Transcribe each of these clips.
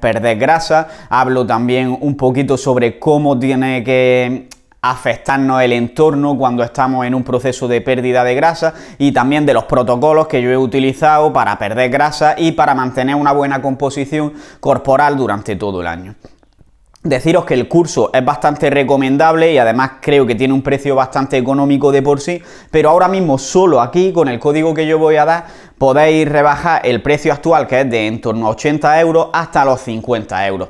perder grasa, hablo también un poquito sobre cómo tiene que afectarnos el entorno cuando estamos en un proceso de pérdida de grasa y también de los protocolos que yo he utilizado para perder grasa y para mantener una buena composición corporal durante todo el año. Deciros que el curso es bastante recomendable y además creo que tiene un precio bastante económico de por sí, pero ahora mismo solo aquí con el código que yo voy a dar podéis rebajar el precio actual que es de en torno a 80 euros hasta los 50 euros.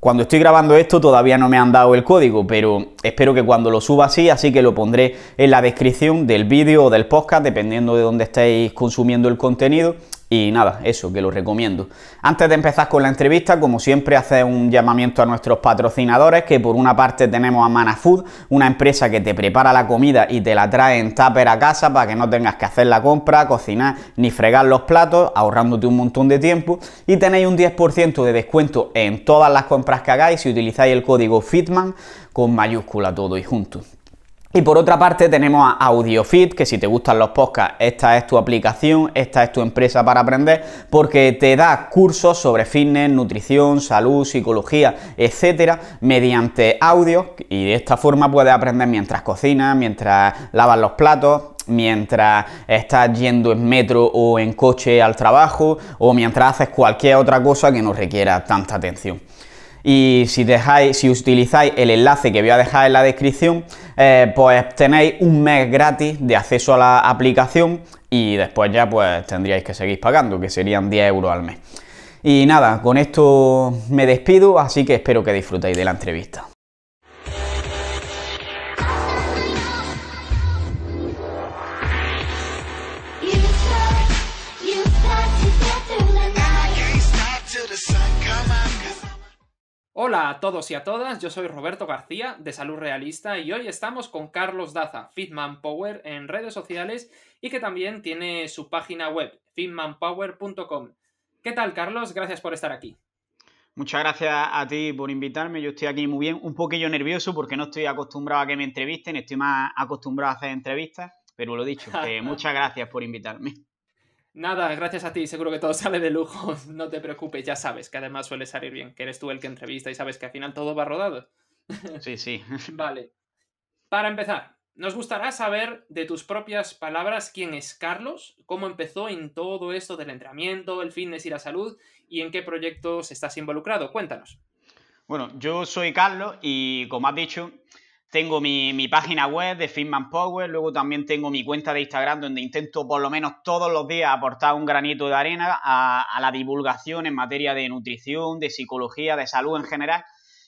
Cuando estoy grabando esto todavía no me han dado el código, pero espero que cuando lo suba así, así que lo pondré en la descripción del vídeo o del podcast, dependiendo de dónde estéis consumiendo el contenido. Y nada, eso, que lo recomiendo. Antes de empezar con la entrevista, como siempre, hace un llamamiento a nuestros patrocinadores, que por una parte tenemos a Manafood, una empresa que te prepara la comida y te la trae en tupper a casa para que no tengas que hacer la compra, cocinar ni fregar los platos, ahorrándote un montón de tiempo. Y tenéis un 10% de descuento en todas las compras que hagáis si utilizáis el código FITMAN con mayúscula todo y juntos. Y por otra parte tenemos a AudioFit, que si te gustan los podcasts, esta es tu aplicación, esta es tu empresa para aprender, porque te da cursos sobre fitness, nutrición, salud, psicología, etcétera, mediante audio y de esta forma puedes aprender mientras cocinas, mientras lavas los platos, mientras estás yendo en metro o en coche al trabajo o mientras haces cualquier otra cosa que no requiera tanta atención y si dejáis, si utilizáis el enlace que voy a dejar en la descripción, eh, pues tenéis un mes gratis de acceso a la aplicación y después ya pues tendríais que seguir pagando, que serían 10 euros al mes. Y nada, con esto me despido, así que espero que disfrutéis de la entrevista. Hola a todos y a todas, yo soy Roberto García de Salud Realista y hoy estamos con Carlos Daza, Fitman Power en redes sociales y que también tiene su página web, fitmanpower.com. ¿Qué tal, Carlos? Gracias por estar aquí. Muchas gracias a ti por invitarme. Yo estoy aquí muy bien, un poquillo nervioso porque no estoy acostumbrado a que me entrevisten, estoy más acostumbrado a hacer entrevistas, pero lo dicho, eh, muchas gracias por invitarme. Nada, gracias a ti, seguro que todo sale de lujo. No te preocupes, ya sabes que además suele salir bien, que eres tú el que entrevista y sabes que al final todo va rodado. Sí, sí. Vale. Para empezar, nos gustará saber de tus propias palabras quién es Carlos, cómo empezó en todo esto del entrenamiento, el fitness y la salud y en qué proyectos estás involucrado. Cuéntanos. Bueno, yo soy Carlos y como has dicho, tengo mi, página web de Fitman Power, luego también tengo mi cuenta de Instagram donde intento por lo menos todos los días aportar un granito de arena a, la divulgación en materia de nutrición, de psicología, de salud en general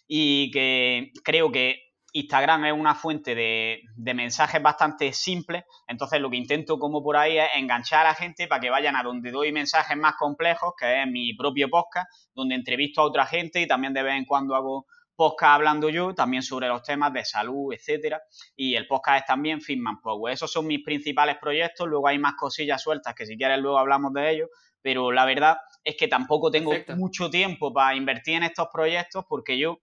y que creo que Instagram es una fuente de, de, mensajes bastante simples, entonces lo que intento como por ahí es enganchar a gente para que vayan a donde doy mensajes más complejos, que es mi propio podcast, donde entrevisto a otra gente y también de vez en cuando hago podcast Hablando Yo, también sobre los temas de salud, etcétera. Y el podcast es también Fitman Power. Esos son mis principales proyectos. Luego hay más cosillas sueltas que si quieres luego hablamos de ellos. Pero la verdad es que tampoco tengo mucho tiempo para invertir en estos proyectos porque yo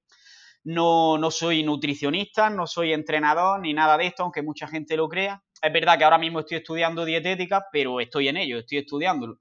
no, soy nutricionista, no soy entrenador ni nada de esto, aunque mucha gente lo crea. Es verdad que ahora mismo estoy estudiando dietética, pero estoy en ello, estoy estudiándolo.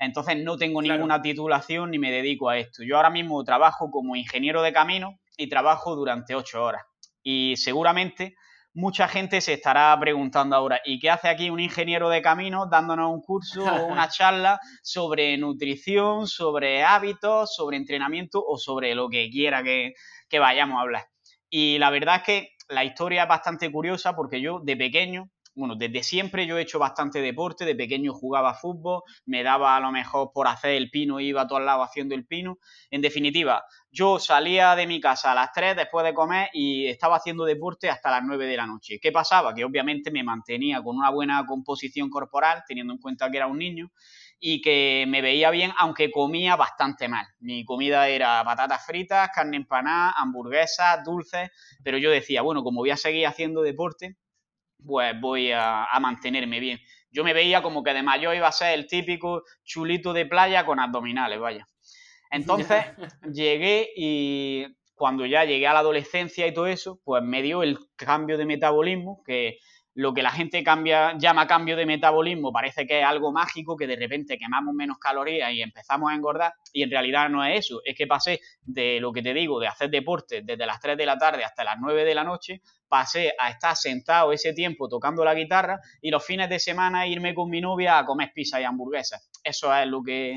Entonces no tengo ninguna titulación ni me dedico a esto. Yo ahora mismo trabajo como ingeniero de camino, y trabajo durante ocho horas. Y seguramente mucha gente se estará preguntando ahora, ¿y qué hace aquí un ingeniero de camino dándonos un curso o una charla sobre nutrición, sobre hábitos, sobre entrenamiento o sobre lo que quiera que, que vayamos a hablar? Y la verdad es que la historia es bastante curiosa porque yo de pequeño bueno, desde siempre yo he hecho bastante deporte, de pequeño jugaba fútbol, me daba a lo mejor por hacer el pino, iba a todos lados haciendo el pino. En definitiva, yo salía de mi casa a las 3 después de comer y estaba haciendo deporte hasta las 9 de la noche. ¿Qué pasaba? Que obviamente me mantenía con una buena composición corporal, teniendo en cuenta que era un niño, y que me veía bien, aunque comía bastante mal. Mi comida era patatas fritas, carne empanada, hamburguesas, dulces, pero yo decía, bueno, como voy a seguir haciendo deporte, pues voy a, a, mantenerme bien. Yo me veía como que de mayor iba a ser el típico chulito de playa con abdominales, vaya. Entonces llegué y cuando ya llegué a la adolescencia y todo eso, pues me dio el cambio de metabolismo, que lo que la gente cambia, llama cambio de metabolismo parece que es algo mágico, que de repente quemamos menos calorías y empezamos a engordar, y en realidad no es eso, es que pasé de lo que te digo, de hacer deporte desde las 3 de la tarde hasta las 9 de la noche, pasé a estar sentado ese tiempo tocando la guitarra y los fines de semana irme con mi novia a comer pizza y hamburguesas. Eso es lo que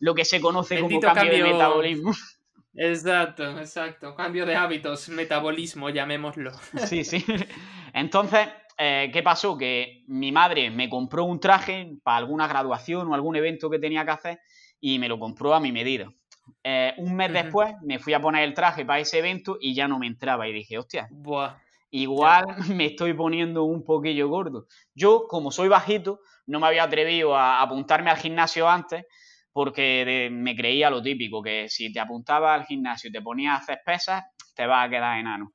lo que se conoce como cambio, de metabolismo. Exacto, exacto. Cambio de hábitos, metabolismo, llamémoslo. Sí, sí. Entonces, eh, ¿qué pasó? Que mi madre me compró un traje para alguna graduación o algún evento que tenía que hacer y me lo compró a mi medida. Eh, un mes después me fui a poner el traje para ese evento y ya no me entraba y dije, hostia, igual me estoy poniendo un poquillo gordo. Yo, como soy bajito, no me había atrevido a apuntarme al gimnasio antes porque me creía lo típico, que si te apuntabas al gimnasio y te ponías a hacer pesas, te vas a quedar enano.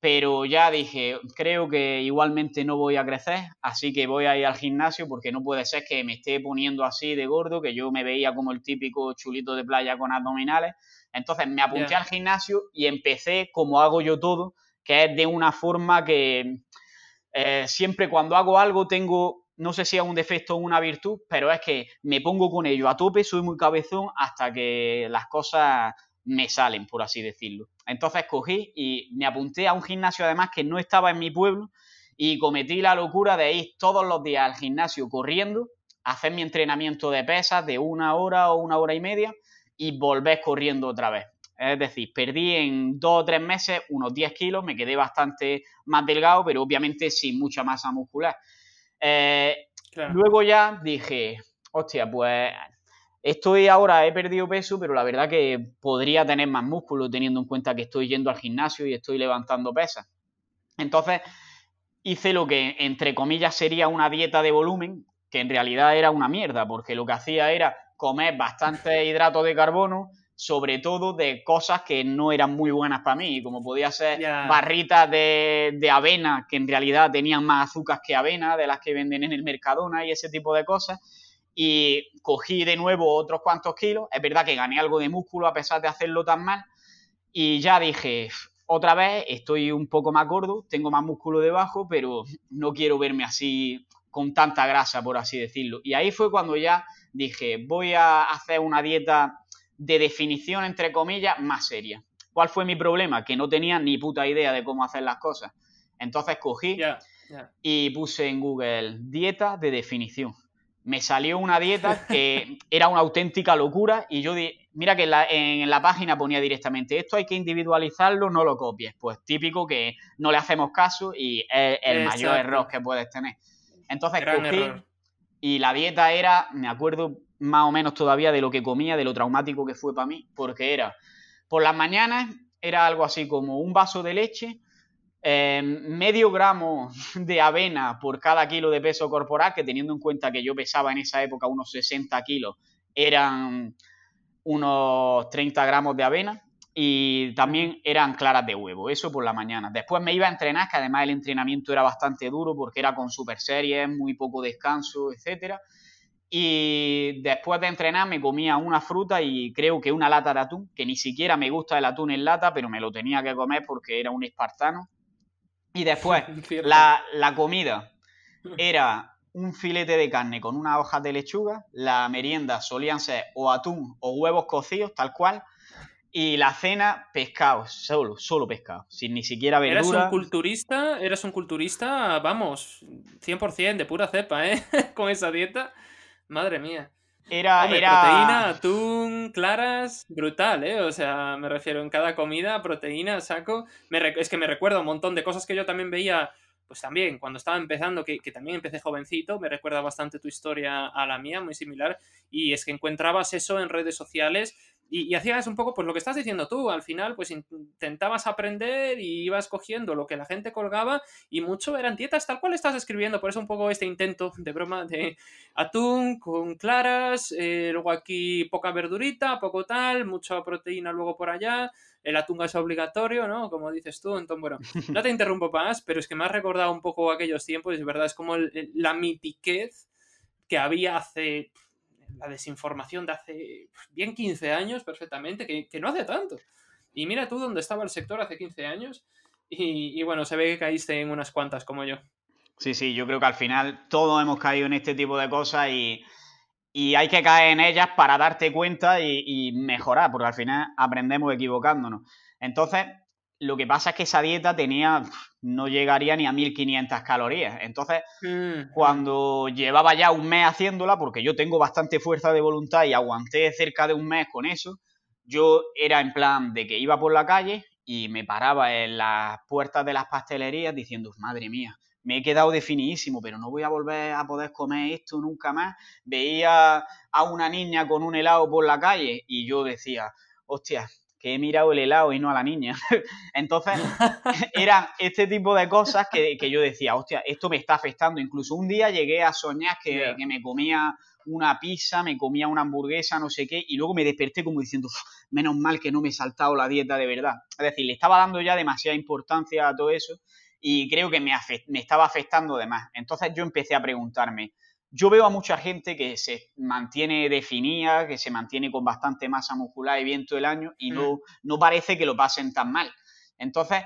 Pero ya dije, creo que igualmente no voy a crecer, así que voy a ir al gimnasio porque no puede ser que me esté poniendo así de gordo, que yo me veía como el típico chulito de playa con abdominales. Entonces me apunté al gimnasio y empecé como hago yo todo, que es de una forma que eh, siempre cuando hago algo tengo no sé si es un defecto o una virtud, pero es que me pongo con ello a tope, soy muy cabezón hasta que las cosas me salen, por así decirlo. Entonces cogí y me apunté a un gimnasio además que no estaba en mi pueblo y cometí la locura de ir todos los días al gimnasio corriendo, hacer mi entrenamiento de pesas de una hora o una hora y media y volver corriendo otra vez. Es decir, perdí en dos o tres meses unos 10 kilos, me quedé bastante más delgado, pero obviamente sin mucha masa muscular. Eh, luego ya dije, hostia, pues estoy ahora, he perdido peso, pero la verdad que podría tener más músculo teniendo en cuenta que estoy yendo al gimnasio y estoy levantando pesas. Entonces hice lo que entre comillas sería una dieta de volumen, que en realidad era una mierda, porque lo que hacía era comer bastante hidrato de carbono, sobre todo de cosas que no eran muy buenas para mí, como podía ser barritas de, de, avena, que en realidad tenían más azúcar que avena, de las que venden en el Mercadona y ese tipo de cosas. Y cogí de nuevo otros cuantos kilos. Es verdad que gané algo de músculo a pesar de hacerlo tan mal. Y ya dije, otra vez estoy un poco más gordo, tengo más músculo debajo, pero no quiero verme así con tanta grasa, por así decirlo. Y ahí fue cuando ya dije, voy a hacer una dieta de definición, entre comillas, más seria. ¿Cuál fue mi problema? Que no tenía ni puta idea de cómo hacer las cosas. Entonces cogí y puse en Google dieta de definición. Me salió una dieta que era una auténtica locura y yo di, mira que en la, página ponía directamente esto hay que individualizarlo, no lo copies. Pues típico que no le hacemos caso y es el mayor error que puedes tener. Entonces cogí y la dieta era, me acuerdo más o menos todavía de lo que comía, de lo traumático que fue para mí, porque era, por las mañanas era algo así como un vaso de leche, em, medio gramo de avena por cada kilo de peso corporal, que teniendo en cuenta que yo pesaba en esa época unos 60 kilos, eran unos 30 gramos de avena y también eran claras de huevo, eso por la mañana. Después me iba a entrenar, que además el entrenamiento era bastante duro porque era con super series, muy poco descanso, etcétera. Y después de entrenar me comía una fruta y creo que una lata de atún, que ni siquiera me gusta el atún en lata, pero me lo tenía que comer porque era un espartano. Y después la, comida era un filete de carne con una hoja de lechuga, la merienda solían ser o atún o huevos cocidos, tal cual, y la cena, pescado, solo, solo pescado, sin ni siquiera verdura. eras un culturista, eres un culturista, vamos, 100% de pura cepa, ¿eh? Con esa dieta. Madre mía. Era, era... Proteína, atún, claras, brutal, ¿eh? O sea, me refiero en cada comida, proteína, saco. Me Es que me recuerda un montón de cosas que yo también veía, pues también, cuando estaba empezando, que, que, también empecé jovencito, me recuerda bastante tu historia a la mía, muy similar. Y es que encontrabas eso en redes sociales y, hacías un poco pues lo que estás diciendo tú, al final pues intentabas aprender y ibas cogiendo lo que la gente colgaba y mucho eran dietas tal cual estás escribiendo, por eso un poco este intento de broma de atún con claras, eh, luego aquí poca verdurita, poco tal, mucha proteína luego por allá, el atún es obligatorio, ¿no? Como dices tú, entonces bueno, no te interrumpo más, pero es que me has recordado un poco aquellos tiempos es verdad, es como la mitiquez que había hace la desinformación de hace pues, bien 15 años perfectamente, que, no hace tanto. Y mira tú dónde estaba el sector hace 15 años y, bueno, se ve que caíste en unas cuantas como yo. Sí, sí, yo creo que al final todos hemos caído en este tipo de cosas y, hay que caer en ellas para darte cuenta y, y, mejorar, porque al final aprendemos equivocándonos. Entonces, lo que pasa es que esa dieta tenía, no llegaría ni a 1500 calorías. Entonces, mm, mm. cuando llevaba ya un mes haciéndola, porque yo tengo bastante fuerza de voluntad y aguanté cerca de un mes con eso, yo era en plan de que iba por la calle y me paraba en las puertas de las pastelerías diciendo, madre mía, me he quedado definidísimo, pero no voy a volver a poder comer esto nunca más. Veía a una niña con un helado por la calle y yo decía, hostia, que he mirado el helado y no a la niña. Entonces, eran este tipo de cosas que, yo decía, hostia, esto me está afectando. Incluso un día llegué a soñar que, me comía una pizza, me comía una hamburguesa, no sé qué, y luego me desperté como diciendo, menos mal que no me he saltado la dieta de verdad. Es decir, le estaba dando ya demasiada importancia a todo eso y creo que me, me estaba afectando de más. Entonces yo empecé a preguntarme, yo veo a mucha gente que se mantiene definida, que se mantiene con bastante masa muscular y viento el año y no, no parece que lo pasen tan mal. Entonces,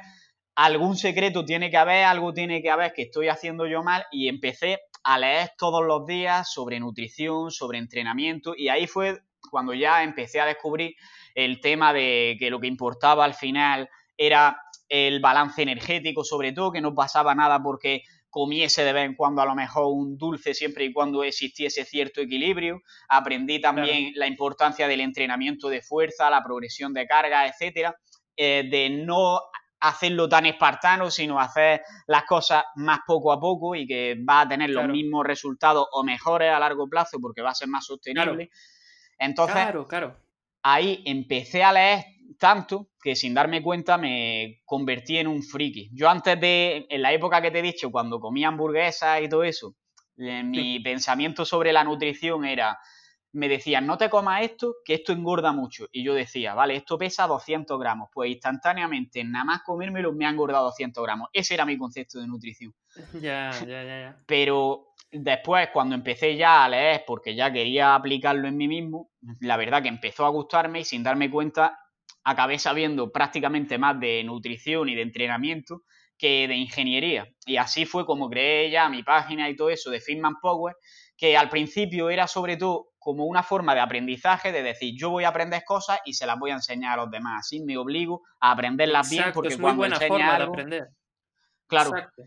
algún secreto tiene que haber, algo tiene que haber que estoy haciendo yo mal y empecé a leer todos los días sobre nutrición, sobre entrenamiento y ahí fue cuando ya empecé a descubrir el tema de que lo que importaba al final era el balance energético sobre todo, que no pasaba nada porque comiese de vez en cuando a lo mejor un dulce siempre y cuando existiese cierto equilibrio. Aprendí también la importancia del entrenamiento de fuerza, la progresión de carga, etcétera, eh, de no hacerlo tan espartano, sino hacer las cosas más poco a poco y que va a tener los mismos resultados o mejores a largo plazo porque va a ser más sostenible. Entonces, ahí empecé a leer tanto que sin darme cuenta me convertí en un friki. Yo antes de, en la época que te he dicho, cuando comía hamburguesas y todo eso, eh, mi pensamiento sobre la nutrición era, me decían, no te comas esto, que esto engorda mucho. Y yo decía, vale, esto pesa 200 gramos. Pues instantáneamente, nada más comérmelo, me ha engordado 200 gramos. Ese era mi concepto de nutrición. ya, ya, ya. Pero después, cuando empecé ya a leer, porque ya quería aplicarlo en mí mismo, la verdad que empezó a gustarme y sin darme cuenta acabé sabiendo prácticamente más de nutrición y de entrenamiento que de ingeniería. Y así fue como creé ya mi página y todo eso de Fitman Power, que al principio era sobre todo como una forma de aprendizaje, de decir, yo voy a aprender cosas y se las voy a enseñar a los demás. Así me obligo a aprenderlas bien porque es muy buena forma de aprender. Claro. Exacto.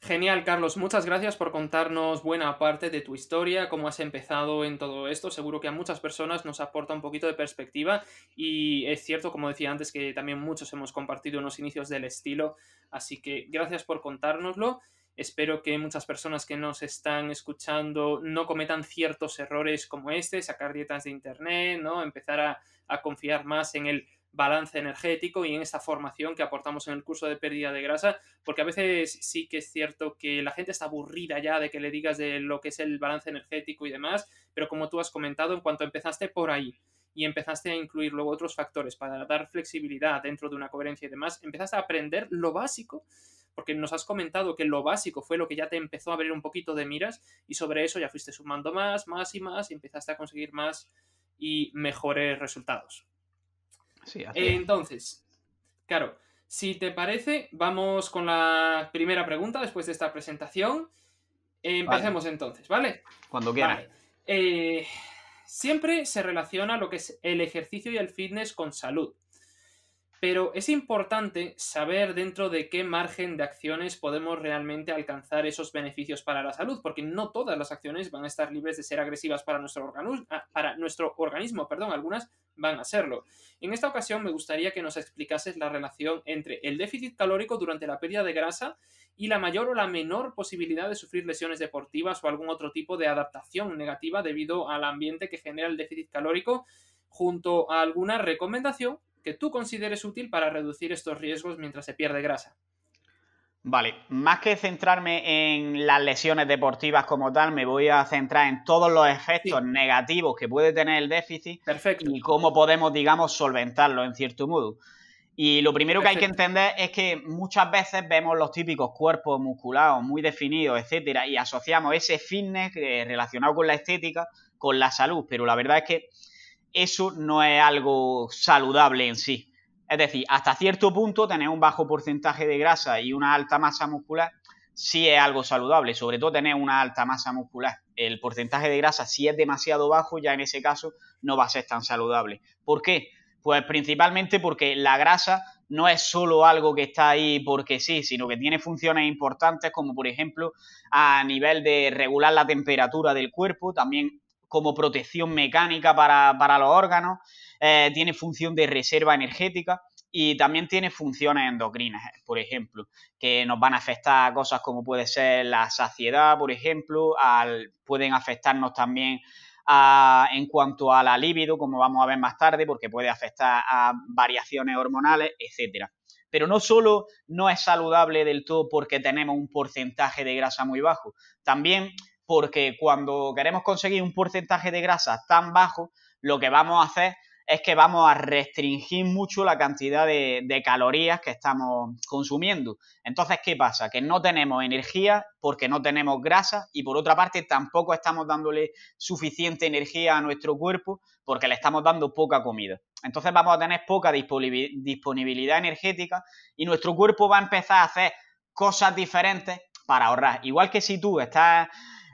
Genial, Carlos. Muchas gracias por contarnos buena parte de tu historia, cómo has empezado en todo esto. Seguro que a muchas personas nos aporta un poquito de perspectiva y es cierto, como decía antes, que también muchos hemos compartido unos inicios del estilo. Así que gracias por contárnoslo. Espero que muchas personas que nos están escuchando no cometan ciertos errores como este, sacar dietas de internet, ¿no? Empezar a, a confiar más en el balance energético y en esa formación que aportamos en el curso de pérdida de grasa, porque a veces sí que es cierto que la gente está aburrida ya de que le digas de lo que es el balance energético y demás, pero como tú has comentado, en cuanto empezaste por ahí y empezaste a incluir luego otros factores para dar flexibilidad dentro de una coherencia y demás, empezaste a aprender lo básico porque nos has comentado que lo básico fue lo que ya te empezó a abrir un poquito de miras y sobre eso ya fuiste sumando más, más y más y empezaste a conseguir más y mejores resultados. Entonces, claro, si te parece, vamos con la primera pregunta después de esta presentación. Empecemos entonces, ¿vale? Cuando quieras. Eh, siempre se relaciona lo que es el ejercicio y el fitness con salud. Pero es importante saber dentro de qué margen de acciones podemos realmente alcanzar esos beneficios para la salud, porque no todas las acciones van a estar libres de ser agresivas para nuestro, ah, para nuestro organismo, perdón, algunas van a serlo. En esta ocasión me gustaría que nos explicases la relación entre el déficit calórico durante la pérdida de grasa y la mayor o la menor posibilidad de sufrir lesiones deportivas o algún otro tipo de adaptación negativa debido al ambiente que genera el déficit calórico junto a alguna recomendación tú consideres útil para reducir estos riesgos mientras se pierde grasa. Vale, más que centrarme en las lesiones deportivas como tal, me voy a centrar en todos los efectos negativos que puede tener el déficit Perfecto. y cómo podemos, digamos, solventarlo en cierto modo. Y lo primero que hay que entender es que muchas veces vemos los típicos cuerpos musculados muy definidos, etcétera, y asociamos ese fitness eh, relacionado con la estética con la salud, pero la verdad es que eso no es algo saludable en sí. Es decir, hasta cierto punto tener un bajo porcentaje de grasa y una alta masa muscular sí es algo saludable, sobre todo tener una alta masa muscular. El porcentaje de grasa, si es demasiado bajo, ya en ese caso no va a ser tan saludable. ¿Por qué? Pues principalmente porque la grasa no es solo algo que está ahí porque sí, sino que tiene funciones importantes como por ejemplo a nivel de regular la temperatura del cuerpo, también como protección mecánica para, los órganos, eh, tiene función de reserva energética y también tiene funciones endocrinas, eh, por ejemplo, que nos van a afectar a cosas como puede ser la saciedad, por ejemplo, pueden afectarnos también en cuanto a la libido, como vamos a ver más tarde, porque puede afectar a variaciones hormonales, etcétera. Pero no solo no es saludable del todo porque tenemos un porcentaje de grasa muy bajo, también porque cuando queremos conseguir un porcentaje de grasa tan bajo, lo que vamos a hacer es que vamos a restringir mucho la cantidad de, calorías que estamos consumiendo. Entonces, ¿qué pasa? Que no tenemos energía porque no tenemos grasa y por otra parte tampoco estamos dándole suficiente energía a nuestro cuerpo porque le estamos dando poca comida. Entonces vamos a tener poca disponibilidad energética y nuestro cuerpo va a empezar a hacer cosas diferentes para ahorrar. Igual que si tú estás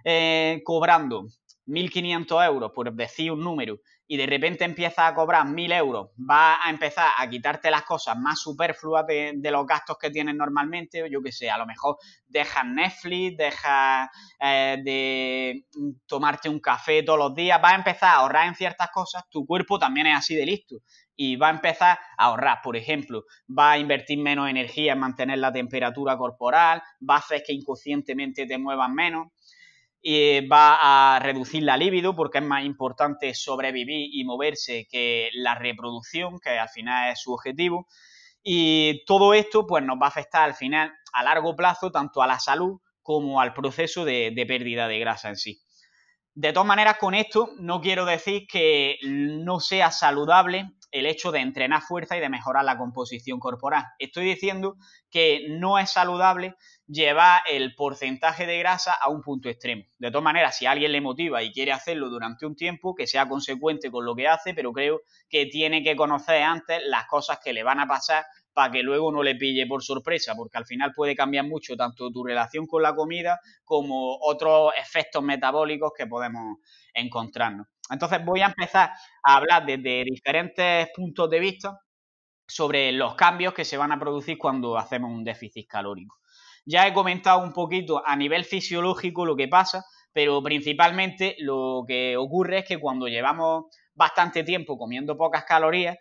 eh, cobrando 1.500 euros, por decir un número, y de repente empiezas a cobrar 1.000 euros, va a empezar a quitarte las cosas más superfluas de, los gastos que tienes normalmente, yo que sé, a lo mejor dejas Netflix, dejas eh, de tomarte un café todos los días, vas a empezar a ahorrar en ciertas cosas, tu cuerpo también es así de listo y va a empezar a ahorrar. Por ejemplo, va a invertir menos energía en mantener la temperatura corporal, va a hacer que inconscientemente te muevas menos y va a reducir la libido porque es más importante sobrevivir y moverse que la reproducción, que al final es su objetivo. Y todo esto pues, nos va a afectar al final a largo plazo tanto a la salud como al proceso de, de pérdida de grasa en sí. De todas maneras, con esto no quiero decir que no sea saludable el hecho de entrenar fuerza y de mejorar la composición corporal. Estoy diciendo que no es saludable lleva el porcentaje de grasa a un punto extremo. De todas maneras, si alguien le motiva y quiere hacerlo durante un tiempo, que sea consecuente con lo que hace, pero creo que tiene que conocer antes las cosas que le van a pasar para que luego no le pille por sorpresa, porque al final puede cambiar mucho tanto tu relación con la comida como otros efectos metabólicos que podemos encontrarnos. Entonces voy a empezar a hablar desde diferentes puntos de vista sobre los cambios que se van a producir cuando hacemos un déficit calórico. Ya he comentado un poquito a nivel fisiológico lo que pasa, pero principalmente lo que ocurre es que cuando llevamos bastante tiempo comiendo pocas calorías,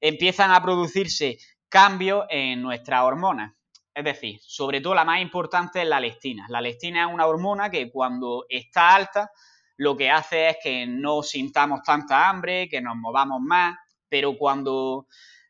empiezan a producirse cambios en nuestras hormonas. Es decir, sobre todo la más importante es la leptina. La lestina es una hormona que cuando está alta lo que hace es que no sintamos tanta hambre, que nos movamos más, pero cuando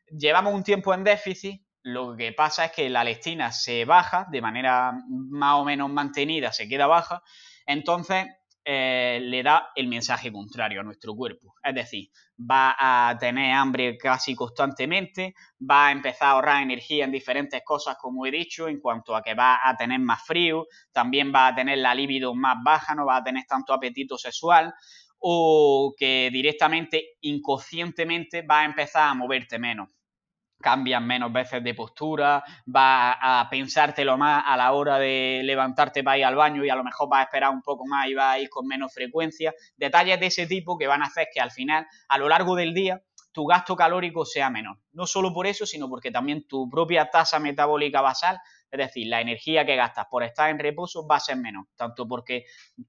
llevamos un tiempo en déficit, lo que pasa es que la lectina se baja de manera más o menos mantenida, se queda baja, entonces eh, le da el mensaje contrario a nuestro cuerpo. Es decir, va a tener hambre casi constantemente, va a empezar a ahorrar energía en diferentes cosas, como he dicho, en cuanto a que va a tener más frío, también va a tener la libido más baja, no va a tener tanto apetito sexual o que directamente inconscientemente va a empezar a moverte menos cambias menos veces de postura, vas a pensártelo más a la hora de levantarte para ir al baño y a lo mejor vas a esperar un poco más y vas a ir con menos frecuencia. Detalles de ese tipo que van a hacer que al final, a lo largo del día, tu gasto calórico sea menor. No solo por eso, sino porque también tu propia tasa metabólica basal, es decir, la energía que gastas por estar en reposo va a ser menor, tanto porque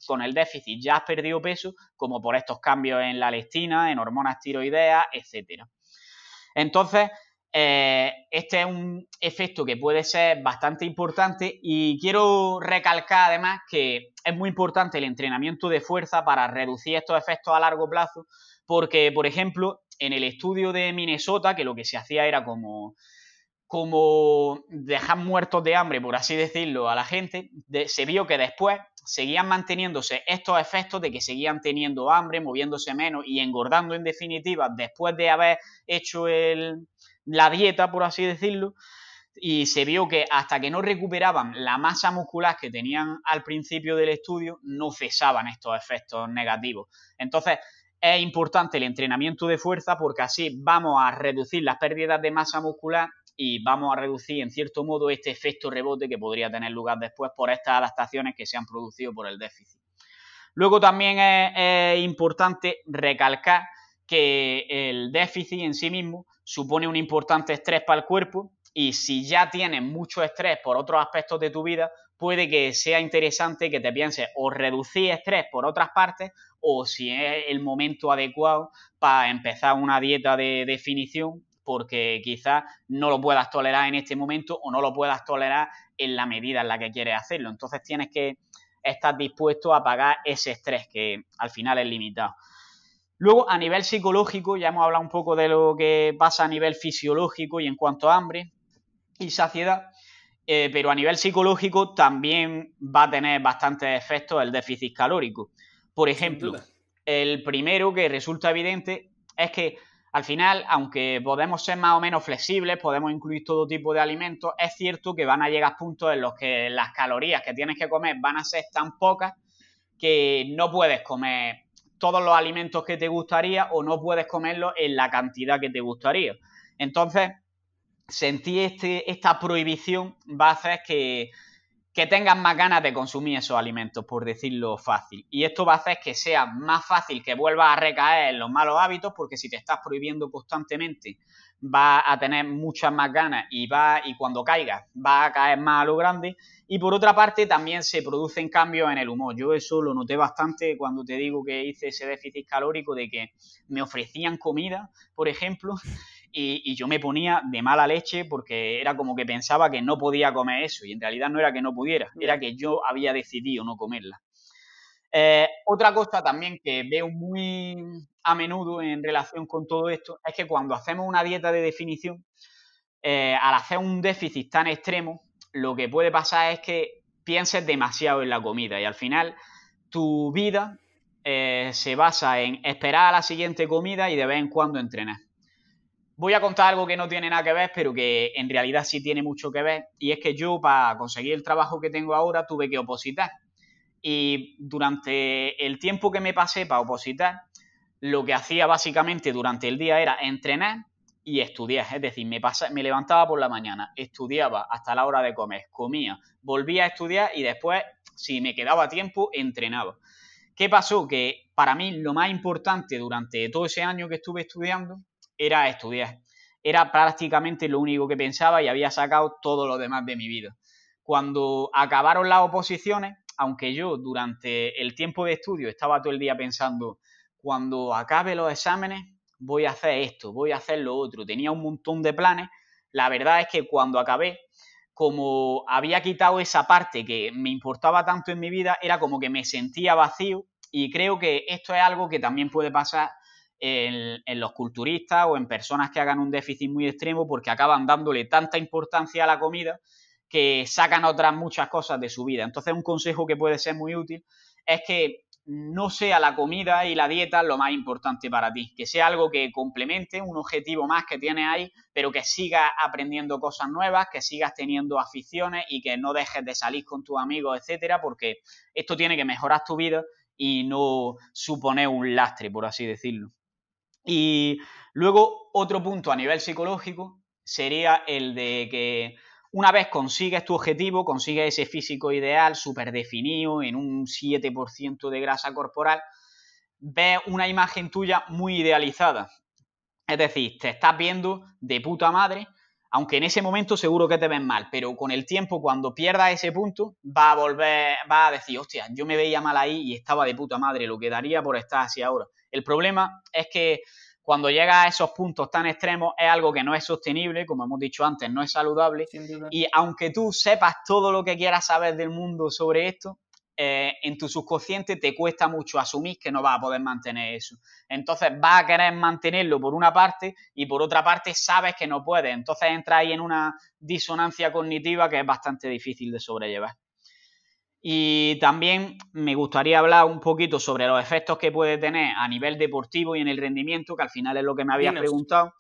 con el déficit ya has perdido peso, como por estos cambios en la lectina, en hormonas tiroideas, etcétera. Entonces, eh, este es un efecto que puede ser bastante importante y quiero recalcar además que es muy importante el entrenamiento de fuerza para reducir estos efectos a largo plazo porque, por ejemplo, en el estudio de Minnesota, que lo que se hacía era como, como dejar muertos de hambre, por así decirlo, a la gente, se vio que después seguían manteniéndose estos efectos de que seguían teniendo hambre, moviéndose menos y engordando en definitiva después de haber hecho el, la dieta, por así decirlo, y se vio que hasta que no recuperaban la masa muscular que tenían al principio del estudio, no cesaban estos efectos negativos. Entonces, es importante el entrenamiento de fuerza porque así vamos a reducir las pérdidas de masa muscular y vamos a reducir en cierto modo este efecto rebote que podría tener lugar después por estas adaptaciones que se han producido por el déficit. Luego también es, importante recalcar que el déficit en sí mismo supone un importante estrés para el cuerpo y si ya tienes mucho estrés por otros aspectos de tu vida, puede que sea interesante que te pienses o reducir estrés por otras partes o si es el momento adecuado para empezar una dieta de definición porque quizás no lo puedas tolerar en este momento o no lo puedas tolerar en la medida en la que quieres hacerlo. Entonces tienes que estar dispuesto a pagar ese estrés que al final es limitado. Luego, a nivel psicológico, ya hemos hablado un poco de lo que pasa a nivel fisiológico y en cuanto a hambre y saciedad, eh, pero a nivel psicológico también va a tener bastantes efectos el déficit calórico. Por ejemplo, el primero que resulta evidente es que al final, aunque podemos ser más o menos flexibles, podemos incluir todo tipo de alimentos, es cierto que van a llegar puntos en los que las calorías que tienes que comer van a ser tan pocas que no puedes comer todos los alimentos que te gustaría o no puedes comerlos en la cantidad que te gustaría. Entonces, sentir este, esta prohibición va a hacer que, que tengas más ganas de consumir esos alimentos, por decirlo fácil. Y esto va a hacer que sea más fácil que vuelvas a recaer en los malos hábitos, porque si te estás prohibiendo constantemente va a tener muchas más ganas y va y cuando caiga va a caer más a lo grande y por otra parte también se producen cambios en el humor yo eso lo noté bastante cuando te digo que hice ese déficit calórico de que me ofrecían comida por ejemplo y yo me ponía de mala leche porque era como que pensaba que no podía comer eso y en realidad no era que no pudiera era que yo había decidido no comerla eh, otra cosa también que veo muy a menudo en relación con todo esto es que cuando hacemos una dieta de definición, eh, al hacer un déficit tan extremo, lo que puede pasar es que pienses demasiado en la comida y al final tu vida eh, se basa en esperar a la siguiente comida y de vez en cuando entrenar. Voy a contar algo que no tiene nada que ver, pero que en realidad sí tiene mucho que ver, y es que yo para conseguir el trabajo que tengo ahora tuve que opositar y durante el tiempo que me pasé para opositar, lo que hacía básicamente durante el día era entrenar y estudiar. Es decir, me, levantaba por la mañana, estudiaba hasta la hora de comer, comía, volvía a estudiar y después, si me quedaba tiempo, entrenaba. ¿Qué pasó? Que para mí lo más importante durante todo ese año que estuve estudiando era estudiar. Era prácticamente lo único que pensaba y había sacado todo lo demás de mi vida. Cuando acabaron las oposiciones, aunque yo durante el tiempo de estudio estaba todo el día pensando, cuando acabe los exámenes voy a hacer esto, voy a hacer lo otro, tenía un montón de planes, la verdad es que cuando acabé, como había quitado esa parte que me importaba tanto en mi vida, era como que me sentía vacío y creo que esto es algo que también puede pasar en, en, los culturistas o en personas que hagan un déficit muy extremo porque acaban dándole tanta importancia a la comida que sacan otras muchas cosas de su vida. Entonces, un consejo que puede ser muy útil es que no sea la comida y la dieta lo más importante para ti, que sea algo que complemente un objetivo más que tienes ahí, pero que sigas aprendiendo cosas nuevas, que sigas teniendo aficiones y que no dejes de salir con tus amigos, etcétera, porque esto tiene que mejorar tu vida y no suponer un lastre, por así decirlo. Y luego otro punto a nivel psicológico sería el de que una vez consigues tu objetivo, consigues ese físico ideal, súper definido, en un 7% de grasa corporal, ves una imagen tuya muy idealizada. Es decir, te estás viendo de puta madre, aunque en ese momento seguro que te ves mal, pero con el tiempo, cuando pierdas ese punto, va a volver, va a decir, hostia, yo me veía mal ahí y estaba de puta madre, lo que daría por estar así ahora. El problema es que cuando llega a esos puntos tan extremos es algo que no es sostenible, como hemos dicho antes, no es saludable. Y aunque tú sepas todo lo que quieras saber del mundo sobre esto, eh, en tu subconsciente te cuesta mucho asumir que no vas a poder mantener eso. Entonces vas a querer mantenerlo por una parte y por otra parte sabes que no puedes. Entonces entras ahí en una disonancia cognitiva que es bastante difícil de sobrellevar. Y también me gustaría hablar un poquito sobre los efectos que puede tener a nivel deportivo y en el rendimiento, que al final es lo que me habías preguntado.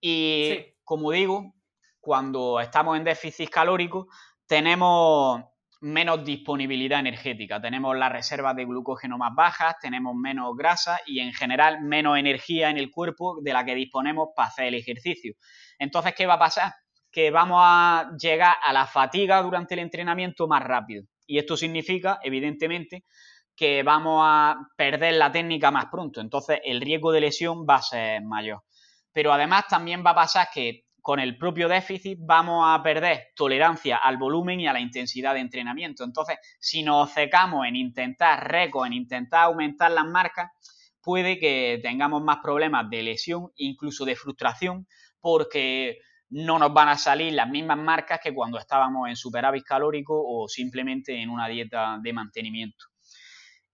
Y como digo, cuando estamos en déficit calórico, tenemos menos disponibilidad energética, tenemos las reservas de glucógeno más bajas, tenemos menos grasa y en general menos energía en el cuerpo de la que disponemos para hacer el ejercicio. Entonces, ¿qué va a pasar? Que vamos a llegar a la fatiga durante el entrenamiento más rápido. Y esto significa, evidentemente, que vamos a perder la técnica más pronto. Entonces, el riesgo de lesión va a ser mayor. Pero además también va a pasar que con el propio déficit vamos a perder tolerancia al volumen y a la intensidad de entrenamiento. Entonces, si nos secamos en intentar récord, en intentar aumentar las marcas, puede que tengamos más problemas de lesión, incluso de frustración, porque no nos van a salir las mismas marcas que cuando estábamos en superávit calórico o simplemente en una dieta de mantenimiento.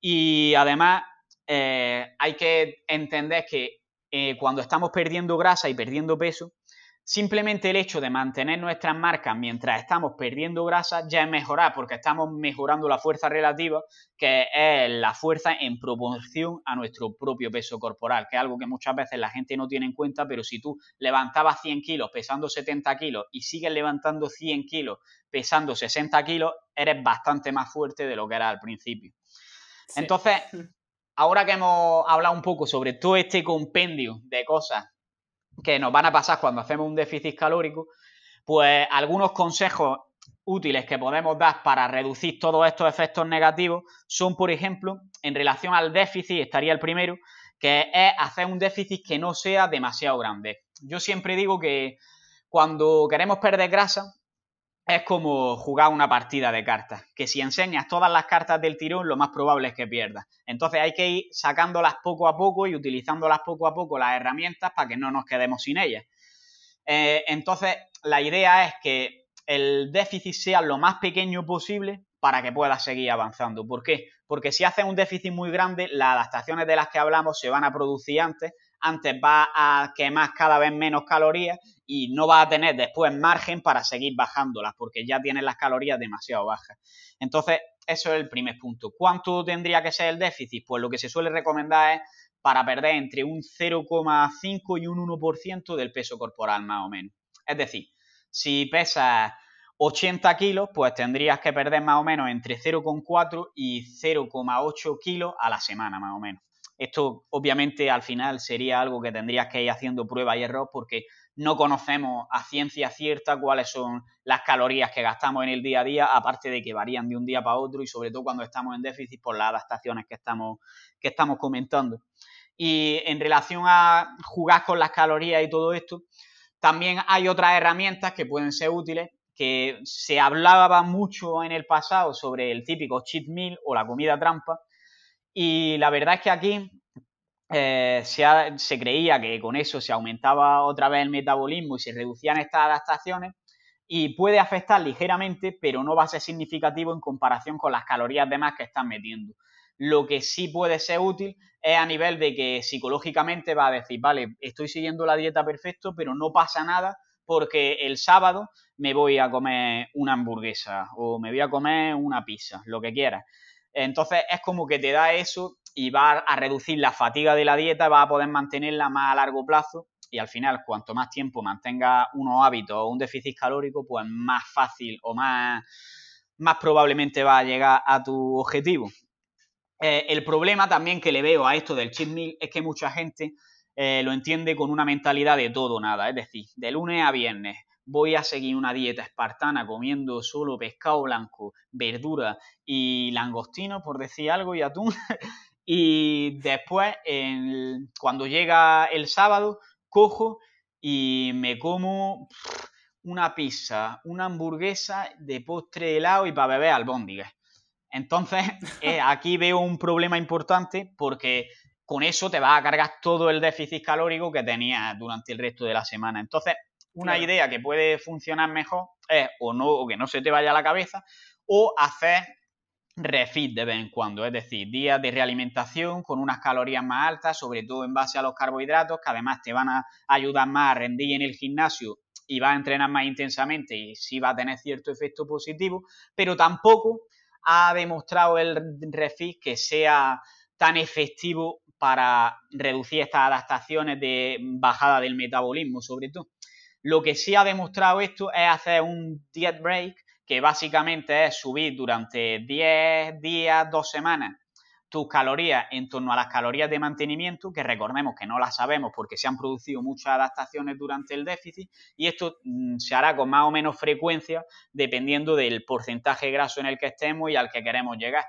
Y además eh, hay que entender que eh, cuando estamos perdiendo grasa y perdiendo peso, Simplemente el hecho de mantener nuestras marcas mientras estamos perdiendo grasa ya es mejorar, porque estamos mejorando la fuerza relativa, que es la fuerza en proporción a nuestro propio peso corporal, que es algo que muchas veces la gente no tiene en cuenta, pero si tú levantabas 100 kilos pesando 70 kilos y sigues levantando 100 kilos pesando 60 kilos, eres bastante más fuerte de lo que era al principio. Entonces, ahora que hemos hablado un poco sobre todo este compendio de cosas que nos van a pasar cuando hacemos un déficit calórico, pues algunos consejos útiles que podemos dar para reducir todos estos efectos negativos son, por ejemplo, en relación al déficit, estaría el primero, que es hacer un déficit que no sea demasiado grande. Yo siempre digo que cuando queremos perder grasa, es como jugar una partida de cartas, que si enseñas todas las cartas del tirón, lo más probable es que pierdas. Entonces hay que ir sacándolas poco a poco y utilizándolas poco a poco las herramientas para que no nos quedemos sin ellas. Eh, entonces, la idea es que el déficit sea lo más pequeño posible para que puedas seguir avanzando. ¿Por qué? Porque si haces un déficit muy grande, las adaptaciones de las que hablamos se van a producir antes, antes va a quemar cada vez menos calorías y no va a tener después margen para seguir bajándolas porque ya tiene las calorías demasiado bajas. Entonces, eso es el primer punto. ¿Cuánto tendría que ser el déficit? Pues lo que se suele recomendar es para perder entre un 0,5 y un 1% del peso corporal más o menos. Es decir, si pesas 80 kilos, pues tendrías que perder más o menos entre 0,4 y 0,8 kilos a la semana más o menos. Esto obviamente al final sería algo que tendrías que ir haciendo prueba y error porque no conocemos a ciencia cierta cuáles son las calorías que gastamos en el día a día, aparte de que varían de un día para otro y sobre todo cuando estamos en déficit por las adaptaciones que estamos, que estamos comentando. Y en relación a jugar con las calorías y todo esto, también hay otras herramientas que pueden ser útiles, que se hablaba mucho en el pasado sobre el típico cheat meal o la comida trampa, y la verdad es que aquí eh, se, creía que con eso se aumentaba otra vez el metabolismo y se reducían estas adaptaciones y puede afectar ligeramente, pero no va a ser significativo en comparación con las calorías de más que están metiendo. Lo que sí puede ser útil es a nivel de que psicológicamente va a decir, vale, estoy siguiendo la dieta perfecto, pero no pasa nada porque el sábado me voy a comer una hamburguesa o me voy a comer una pizza, lo que quieras. Entonces es como que te da eso y va a reducir la fatiga de la dieta, va a poder mantenerla más a largo plazo y al final cuanto más tiempo mantenga unos hábitos o un déficit calórico, pues más fácil o más, probablemente va a llegar a tu objetivo. Eh, el problema también que le veo a esto del cheat meal es que mucha gente eh, lo entiende con una mentalidad de todo o nada, es decir, de lunes a viernes voy a seguir una dieta espartana comiendo solo pescado blanco, verdura y langostino, por decir algo, y atún. y después, cuando llega el sábado, cojo y me como una pizza, una hamburguesa de postre helado y para beber albóndigas. Entonces, eh, aquí veo un problema importante porque con eso te vas a cargar todo el déficit calórico que tenías durante el resto de la semana. Entonces, una idea que puede funcionar mejor es o no, o que no se te vaya a la cabeza, o hacer refit de vez en cuando, es decir, días de realimentación con unas calorías más altas, sobre todo en base a los carbohidratos, que además te van a ayudar más a rendir en el gimnasio y vas a entrenar más intensamente y sí va a tener cierto efecto positivo, pero tampoco ha demostrado el refit que sea tan efectivo para reducir estas adaptaciones de bajada del metabolismo, sobre todo. Lo que sí ha demostrado esto es hacer un diet break, que básicamente es subir durante 10 días, 2 semanas, tus calorías en torno a las calorías de mantenimiento, que recordemos que no las sabemos porque se han producido muchas adaptaciones durante el déficit, y esto mm, se hará con más o menos frecuencia dependiendo del porcentaje graso en el que estemos y al que queremos llegar.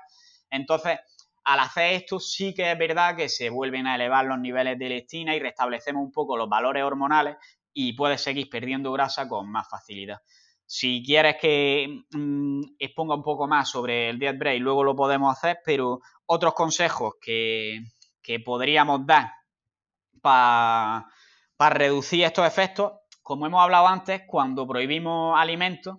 Entonces, al hacer esto sí que es verdad que se vuelven a elevar los niveles de leptina y restablecemos un poco los valores hormonales y puedes seguir perdiendo grasa con más facilidad. Si quieres que mm, exponga un poco más sobre el diet break, luego lo podemos hacer, pero otros consejos que, que podríamos dar para reducir estos efectos, como hemos hablado antes, cuando prohibimos alimentos,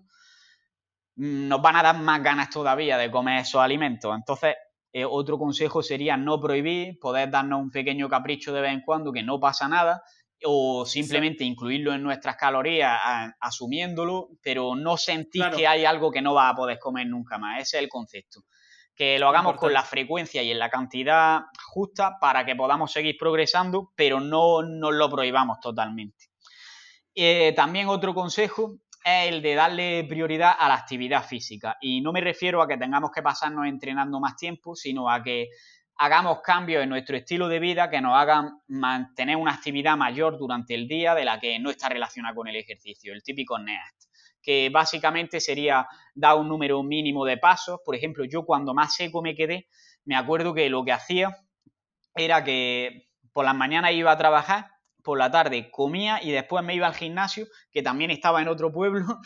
mm, nos van a dar más ganas todavía de comer esos alimentos. Entonces, eh, otro consejo sería no prohibir, poder darnos un pequeño capricho de vez en cuando, que no pasa nada, o simplemente incluirlo en nuestras calorías asumiéndolo, pero no sentir que hay algo que no vas a poder comer nunca más. Ese es el concepto. Que lo hagamos con la frecuencia y en la cantidad justa para que podamos seguir progresando, pero no nos lo prohibamos totalmente. Eh, también otro consejo es el de darle prioridad a la actividad física. Y no me refiero a que tengamos que pasarnos entrenando más tiempo, sino a que hagamos cambios en nuestro estilo de vida que nos hagan mantener una actividad mayor durante el día de la que no está relacionada con el ejercicio, el típico NEAT que básicamente sería dar un número mínimo de pasos. Por ejemplo, yo cuando más seco me quedé, me acuerdo que lo que hacía era que por las mañanas iba a trabajar, por la tarde comía y después me iba al gimnasio, que también estaba en otro pueblo,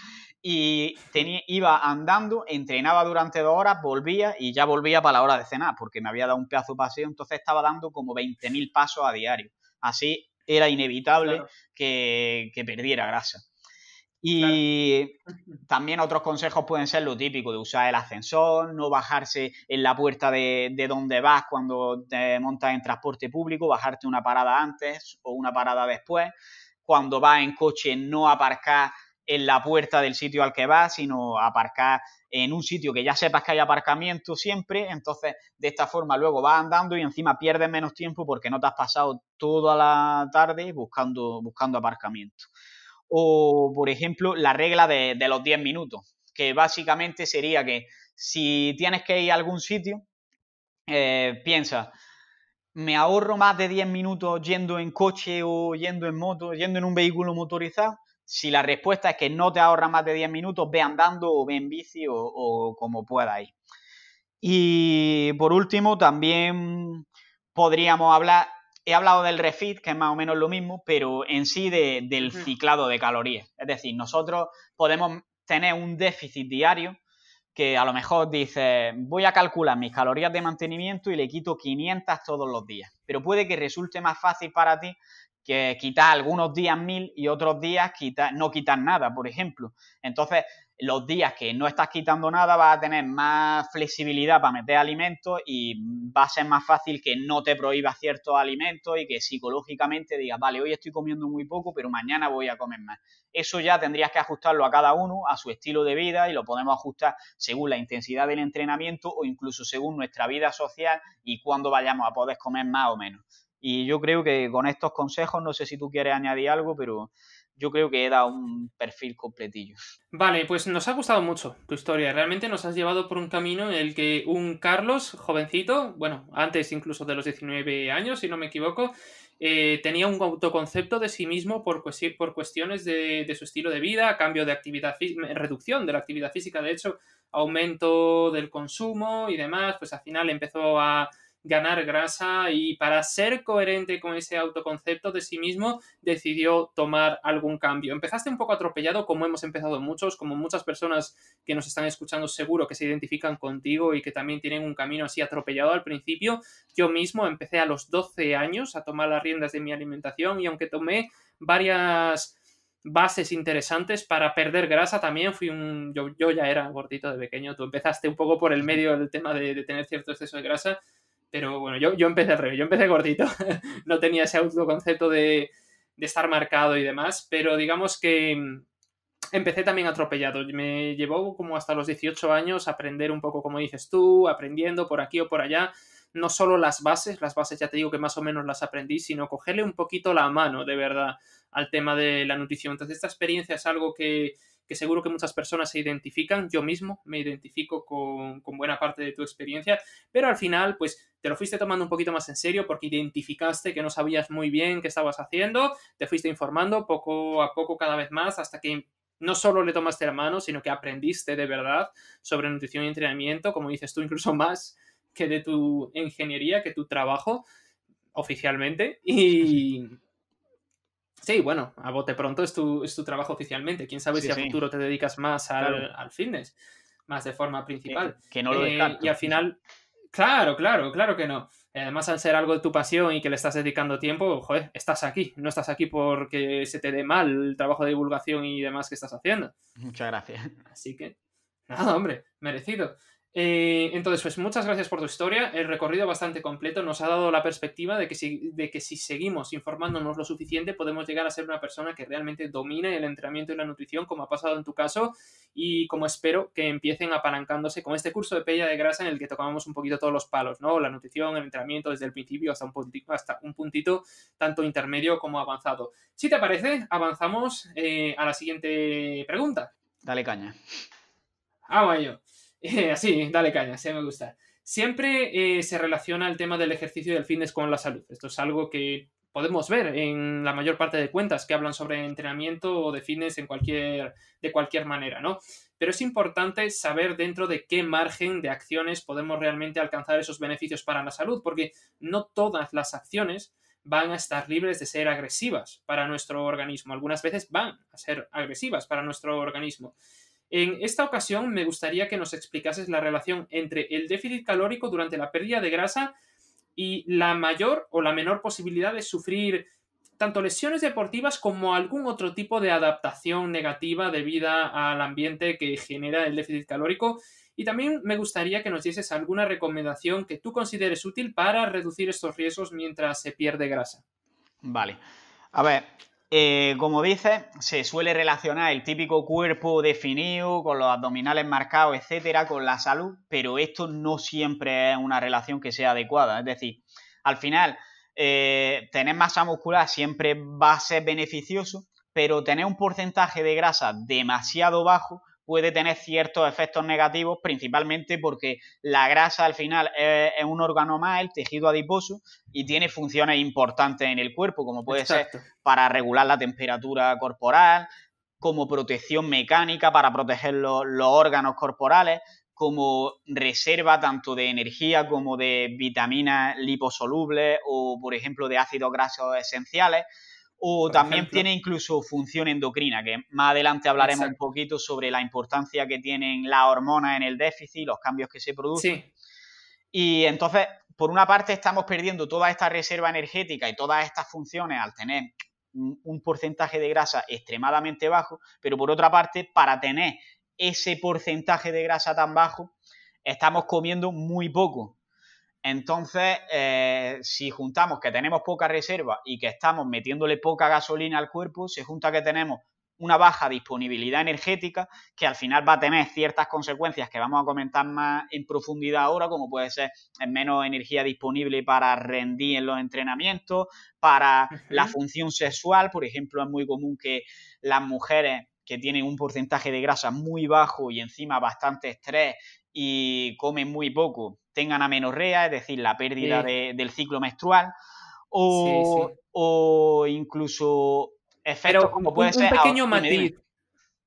y tenía, iba andando, entrenaba durante dos horas, volvía y ya volvía para la hora de cenar, porque me había dado un pedazo de paseo, entonces estaba dando como 20.000 pasos a diario. Así era inevitable que, perdiera grasa. Y también otros consejos pueden ser lo típico de usar el ascensor, no bajarse en la puerta de, de donde vas cuando te montas en transporte público, bajarte una parada antes o una parada después. Cuando vas en coche, no aparcar en la puerta del sitio al que vas, sino aparcar en un sitio que ya sepas que hay aparcamiento siempre, entonces de esta forma luego vas andando y encima pierdes menos tiempo porque no te has pasado toda la tarde buscando, buscando aparcamiento. O, por ejemplo, la regla de, los 10 minutos, que básicamente sería que si tienes que ir a algún sitio, piensas, eh, piensa, me ahorro más de 10 minutos yendo en coche o yendo en moto, yendo en un vehículo motorizado, si la respuesta es que no te ahorra más de 10 minutos, ve andando o ve en bici o, como pueda ir. Y por último, también podríamos hablar, he hablado del refit, que es más o menos lo mismo, pero en sí del ciclado de calorías. Es decir, nosotros podemos tener un déficit diario que a lo mejor dice, voy a calcular mis calorías de mantenimiento y le quito 500 todos los días. Pero puede que resulte más fácil para ti que quita algunos días mil y otros días quita, no quitar nada, por ejemplo. Entonces, los días que no estás quitando nada vas a tener más flexibilidad para meter alimentos y va a ser más fácil que no te prohíbas ciertos alimentos y que psicológicamente digas, vale, hoy estoy comiendo muy poco, pero mañana voy a comer más. Eso ya tendrías que ajustarlo a cada uno, a su estilo de vida y lo podemos ajustar según la intensidad del entrenamiento o incluso según nuestra vida social y cuándo vayamos a poder comer más o menos. Y yo creo que con estos consejos, no sé si tú quieres añadir algo, pero yo creo que dado un perfil completillo. Vale, pues nos ha gustado mucho tu historia. Realmente nos has llevado por un camino en el que un Carlos, jovencito, bueno, antes incluso de los 19 años, si no me equivoco, eh, tenía un autoconcepto de sí mismo por, por cuestiones de, de, su estilo de vida, cambio de actividad, reducción de la actividad física, de hecho, aumento del consumo y demás, pues al final empezó a ganar grasa y para ser coherente con ese autoconcepto de sí mismo decidió tomar algún cambio. Empezaste un poco atropellado como hemos empezado muchos, como muchas personas que nos están escuchando seguro que se identifican contigo y que también tienen un camino así atropellado al principio. Yo mismo empecé a los 12 años a tomar las riendas de mi alimentación y aunque tomé varias bases interesantes para perder grasa también fui un yo, ya era gordito de pequeño tú empezaste un poco por el medio del tema de tener cierto exceso de grasa pero bueno, yo, yo empecé al yo empecé gordito no tenía ese autoconcepto de, de estar marcado y demás, pero digamos que mm, empecé también atropellado. Me llevó como hasta los 18 años aprender un poco, como dices tú, aprendiendo por aquí o por allá. No solo las bases, las bases ya te digo que más o menos las aprendí, sino cogerle un poquito la mano, de verdad, al tema de la nutrición. Entonces, esta experiencia es algo que, que seguro que muchas personas se identifican, yo mismo me identifico con, con buena parte de tu experiencia, pero al final pues te lo fuiste tomando un poquito más en serio porque identificaste que no sabías muy bien qué estabas haciendo, te fuiste informando poco a poco cada vez más hasta que no solo le tomaste la mano, sino que aprendiste de verdad sobre nutrición y entrenamiento, como dices tú, incluso más que de tu ingeniería, que tu trabajo oficialmente. Y, Sí, bueno, a bote pronto es tu, es tu trabajo oficialmente. Quién sabe si a futuro te dedicas más al, fitness, más de forma principal. Eh, que, no lo eh, Y al final, claro, claro, claro que no. Eh, además, al ser algo de tu pasión y que le estás dedicando tiempo, joder, estás aquí. No estás aquí porque se te dé mal el trabajo de divulgación y demás que estás haciendo. Muchas gracias. Así que, nada, hombre, merecido. Eh, entonces, pues muchas gracias por tu historia. El recorrido bastante completo nos ha dado la perspectiva de que, si, de que si seguimos informándonos lo suficiente, podemos llegar a ser una persona que realmente domine el entrenamiento y la nutrición, como ha pasado en tu caso, y como espero que empiecen apalancándose con este curso de pella de grasa en el que tocábamos un poquito todos los palos, ¿no? La nutrición, el entrenamiento desde el principio hasta un puntito, hasta un puntito tanto intermedio como avanzado. Si te parece, avanzamos eh, a la siguiente pregunta. Dale caña. Vamos ah, a así, dale caña, se me gusta. Siempre eh, se relaciona el tema del ejercicio y del fitness con la salud. Esto es algo que podemos ver en la mayor parte de cuentas que hablan sobre entrenamiento o de fitness en cualquier, de cualquier manera, ¿no? Pero es importante saber dentro de qué margen de acciones podemos realmente alcanzar esos beneficios para la salud, porque no todas las acciones van a estar libres de ser agresivas para nuestro organismo. Algunas veces van a ser agresivas para nuestro organismo. En esta ocasión me gustaría que nos explicases la relación entre el déficit calórico durante la pérdida de grasa y la mayor o la menor posibilidad de sufrir tanto lesiones deportivas como algún otro tipo de adaptación negativa debida al ambiente que genera el déficit calórico. Y también me gustaría que nos dieses alguna recomendación que tú consideres útil para reducir estos riesgos mientras se pierde grasa. Vale. A ver, eh, como dices, se suele relacionar el típico cuerpo definido, con los abdominales marcados, etcétera, con la salud, pero esto no siempre es una relación que sea adecuada. Es decir, al final, eh, tener masa muscular siempre va a ser beneficioso, pero tener un porcentaje de grasa demasiado bajo puede tener ciertos efectos negativos, principalmente porque la grasa al final es, un órgano más, el tejido adiposo, y tiene funciones importantes en el cuerpo, como puede ser para regular la temperatura corporal, como protección mecánica para proteger los órganos corporales, como reserva tanto de energía como de vitaminas liposolubles o, por ejemplo, de ácidos grasos esenciales o también tiene incluso función endocrina, que más adelante hablaremos un poquito sobre la importancia que tienen las hormonas en el déficit, los cambios que se producen. Y entonces, por una parte, estamos perdiendo toda esta reserva energética y todas estas funciones al tener un porcentaje de grasa extremadamente bajo, pero por otra parte, para tener ese porcentaje de grasa tan bajo, estamos comiendo muy poco. Entonces, eh, si juntamos que tenemos poca reserva y que estamos metiéndole poca gasolina al cuerpo, se junta que tenemos una baja disponibilidad energética que al final va a tener ciertas consecuencias que vamos a comentar más en profundidad ahora, como puede ser menos energía disponible para rendir en los entrenamientos, para la función sexual, por ejemplo, es muy común que las mujeres que tienen un porcentaje de grasa muy bajo y encima bastante estrés y comen muy poco, tengan amenorrea, es decir, la pérdida del ciclo menstrual, o, incluso efectos como puede un, ser... Un pequeño matiz,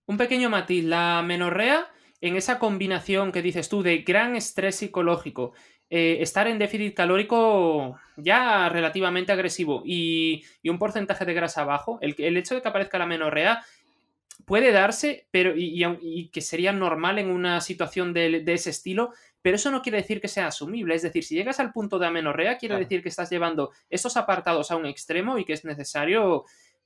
un pequeño matiz, la menorrea en esa combinación que dices tú de gran estrés psicológico, eh, estar en déficit calórico ya relativamente agresivo y, un porcentaje de grasa bajo, el, el, hecho de que aparezca la menorrea puede darse, pero y, que sería normal en una situación de, ese estilo, pero eso no quiere decir que sea asumible. Es decir, si llegas al punto de amenorrea, quiere decir que estás llevando estos apartados a un extremo y que es necesario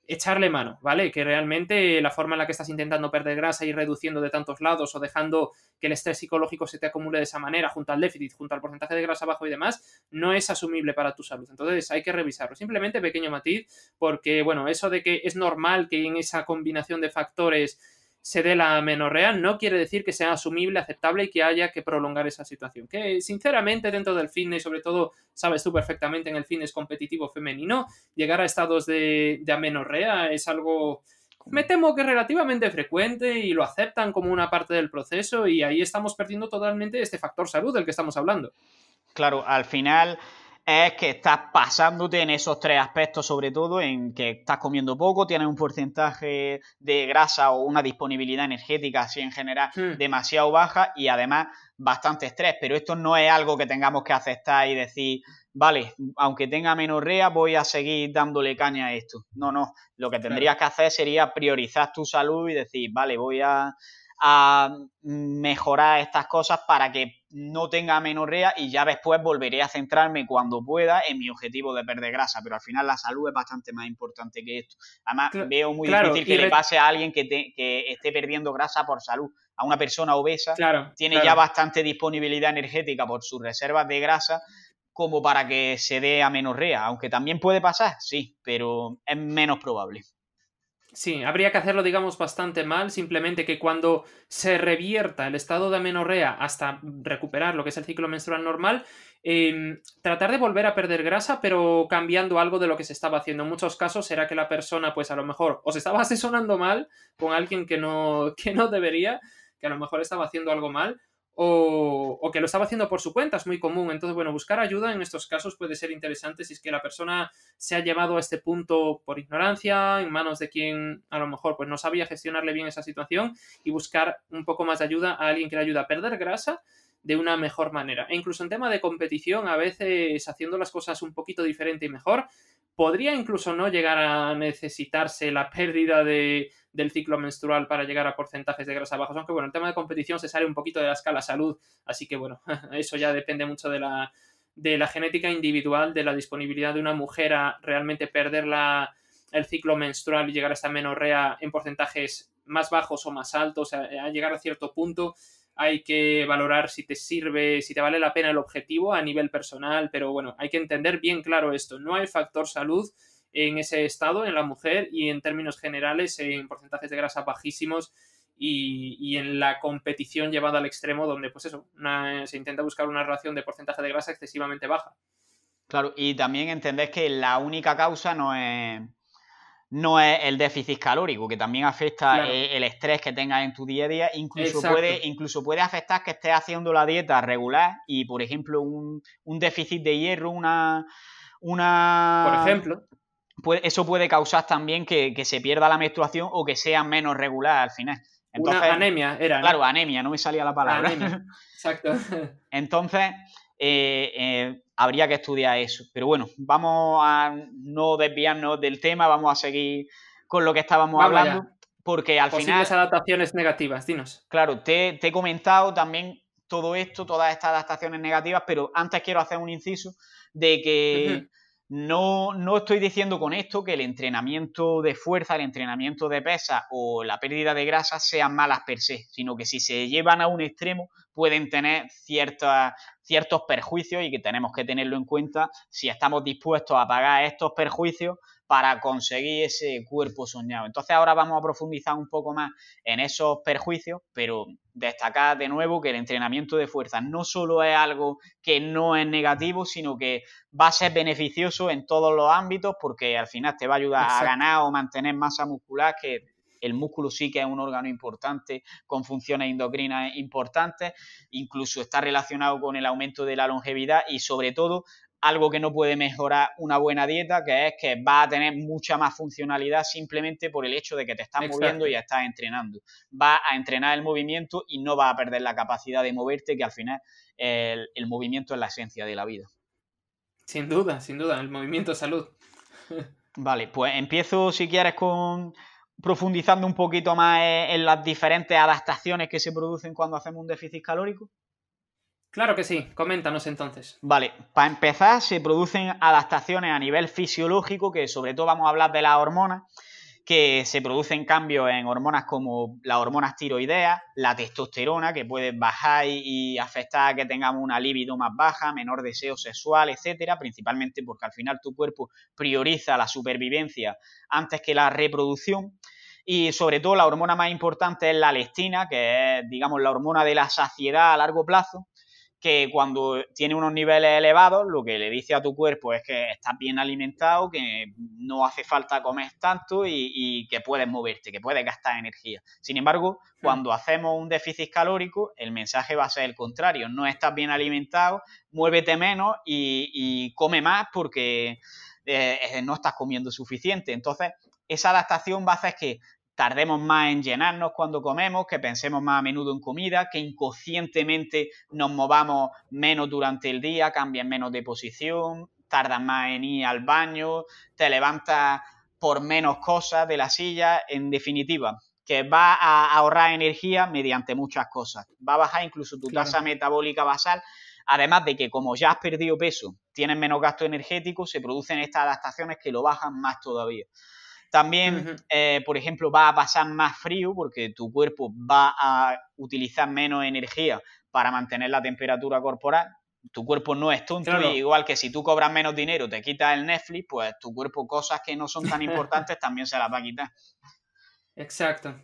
echarle mano, ¿vale? Que realmente la forma en la que estás intentando perder grasa y reduciendo de tantos lados o dejando que el estrés psicológico se te acumule de esa manera junto al déficit, junto al porcentaje de grasa bajo y demás, no es asumible para tu salud. Entonces hay que revisarlo. Simplemente pequeño matiz, porque bueno, eso de que es normal que en esa combinación de factores se dé la amenorrea no quiere decir que sea asumible, aceptable y que haya que prolongar esa situación. Que sinceramente dentro del fitness, sobre todo sabes tú perfectamente en el fitness competitivo femenino, llegar a estados de, de amenorrea es algo, me temo que relativamente frecuente y lo aceptan como una parte del proceso y ahí estamos perdiendo totalmente este factor salud del que estamos hablando. Claro, al final es que estás pasándote en esos tres aspectos, sobre todo en que estás comiendo poco, tienes un porcentaje de grasa o una disponibilidad energética así en general hmm. demasiado baja y además bastante estrés. Pero esto no es algo que tengamos que aceptar y decir, vale, aunque tenga menorrea voy a seguir dándole caña a esto. No, no, lo que tendrías que hacer sería priorizar tu salud y decir, vale, voy a a mejorar estas cosas para que no tenga amenorrea y ya después volveré a centrarme cuando pueda en mi objetivo de perder grasa, pero al final la salud es bastante más importante que esto. Además, veo muy difícil que le pase a alguien que, esté perdiendo grasa por salud. A una persona obesa tiene ya bastante disponibilidad energética por sus reservas de grasa como para que se dé a menorrea aunque también puede pasar, sí, pero es menos probable. Sí, habría que hacerlo, digamos, bastante mal, simplemente que cuando se revierta el estado de amenorrea hasta recuperar lo que es el ciclo menstrual normal, em, tratar de volver a perder grasa, pero cambiando algo de lo que se estaba haciendo. En muchos casos será que la persona, pues a lo mejor, os estaba asesorando mal con alguien que no, que no debería, que a lo mejor estaba haciendo algo mal, o, que lo estaba haciendo por su cuenta, es muy común. Entonces, bueno, buscar ayuda en estos casos puede ser interesante si es que la persona se ha llevado a este punto por ignorancia, en manos de quien a lo mejor pues no sabía gestionarle bien esa situación y buscar un poco más de ayuda a alguien que le ayude a perder grasa de una mejor manera. E incluso en tema de competición, a veces haciendo las cosas un poquito diferente y mejor, podría incluso no llegar a necesitarse la pérdida de, del ciclo menstrual para llegar a porcentajes de grasa bajos, aunque bueno, el tema de competición se sale un poquito de la escala salud, así que bueno, eso ya depende mucho de la, de la genética individual, de la disponibilidad de una mujer a realmente perder la, el ciclo menstrual y llegar a esta menorrea en porcentajes más bajos o más altos, a llegar a cierto punto hay que valorar si te sirve, si te vale la pena el objetivo a nivel personal, pero bueno, hay que entender bien claro esto, no hay factor salud en ese estado, en la mujer y en términos generales en porcentajes de grasa bajísimos y, en la competición llevada al extremo donde pues eso, se intenta buscar una relación de porcentaje de grasa excesivamente baja. Claro, y también entendés que la única causa no es no es el déficit calórico, que también afecta eh, el estrés que tengas en tu día a día. Incluso puede, incluso puede afectar que estés haciendo la dieta regular y, por ejemplo, un, déficit de hierro, una. una... Por ejemplo. eso puede causar también que, se pierda la menstruación o que sea menos regular al final. Entonces, anemia era. Claro, anemia, no me salía la palabra. Anemia. Exacto. Entonces, eh, eh, habría que estudiar eso. Pero bueno, vamos a no desviarnos del tema, vamos a seguir con lo que estábamos hablando. Porque al Posibles final. adaptaciones negativas, dinos. Claro, te, he comentado también todo esto, todas estas adaptaciones negativas, pero antes quiero hacer un inciso de que no, no, estoy diciendo con esto que el entrenamiento de fuerza, el entrenamiento de pesa o la pérdida de grasa sean malas per se, sino que si se llevan a un extremo pueden tener ciertas ciertos perjuicios y que tenemos que tenerlo en cuenta si estamos dispuestos a pagar estos perjuicios para conseguir ese cuerpo soñado. Entonces ahora vamos a profundizar un poco más en esos perjuicios, pero destacar de nuevo que el entrenamiento de fuerza no solo es algo que no es negativo, sino que va a ser beneficioso en todos los ámbitos porque al final te va a ayudar a ganar o mantener masa muscular que el músculo sí que es un órgano importante con funciones endocrinas importantes, incluso está relacionado con el aumento de la longevidad y sobre todo algo que no puede mejorar una buena dieta, que es que va a tener mucha más funcionalidad simplemente por el hecho de que te estás moviendo y estás entrenando. Va a entrenar el movimiento y no va a perder la capacidad de moverte, que al final el, el movimiento es la esencia de la vida. Sin duda, sin duda, el movimiento es salud. vale, pues empiezo si quieres con profundizando un poquito más e, en las diferentes adaptaciones que se producen cuando hacemos un déficit calórico? Claro que sí, coméntanos entonces. Vale, para empezar se producen adaptaciones a nivel fisiológico, que sobre todo vamos a hablar de las hormonas, que se producen cambios en hormonas como las hormonas tiroideas, la testosterona, que puede bajar y, afectar a que tengamos una libido más baja, menor deseo sexual, etcétera, principalmente porque al final tu cuerpo prioriza la supervivencia antes que la reproducción. Y sobre todo la hormona más importante es la leptina, que es, digamos, la hormona de la saciedad a largo plazo, que cuando tiene unos niveles elevados, lo que le dice a tu cuerpo es que estás bien alimentado, que no hace falta comer tanto y, que puedes moverte, que puedes gastar energía. Sin embargo, hmm. cuando hacemos un déficit calórico, el mensaje va a ser el contrario, no estás bien alimentado, muévete menos y, come más porque eh, eh, no estás comiendo suficiente. Entonces, esa adaptación va a hacer que tardemos más en llenarnos cuando comemos, que pensemos más a menudo en comida, que inconscientemente nos movamos menos durante el día, cambien menos de posición, tardas más en ir al baño, te levantas por menos cosas de la silla, en definitiva, que va a ahorrar energía mediante muchas cosas. Va a bajar incluso tu tasa metabólica basal, además de que como ya has perdido peso, tienes menos gasto energético, se producen estas adaptaciones que lo bajan más todavía. También, eh, por ejemplo, va a pasar más frío porque tu cuerpo va a utilizar menos energía para mantener la temperatura corporal. Tu cuerpo no es tonto, y igual que si tú cobras menos dinero, te quitas el Netflix, pues tu cuerpo cosas que no son tan importantes también se las va a quitar. Exacto.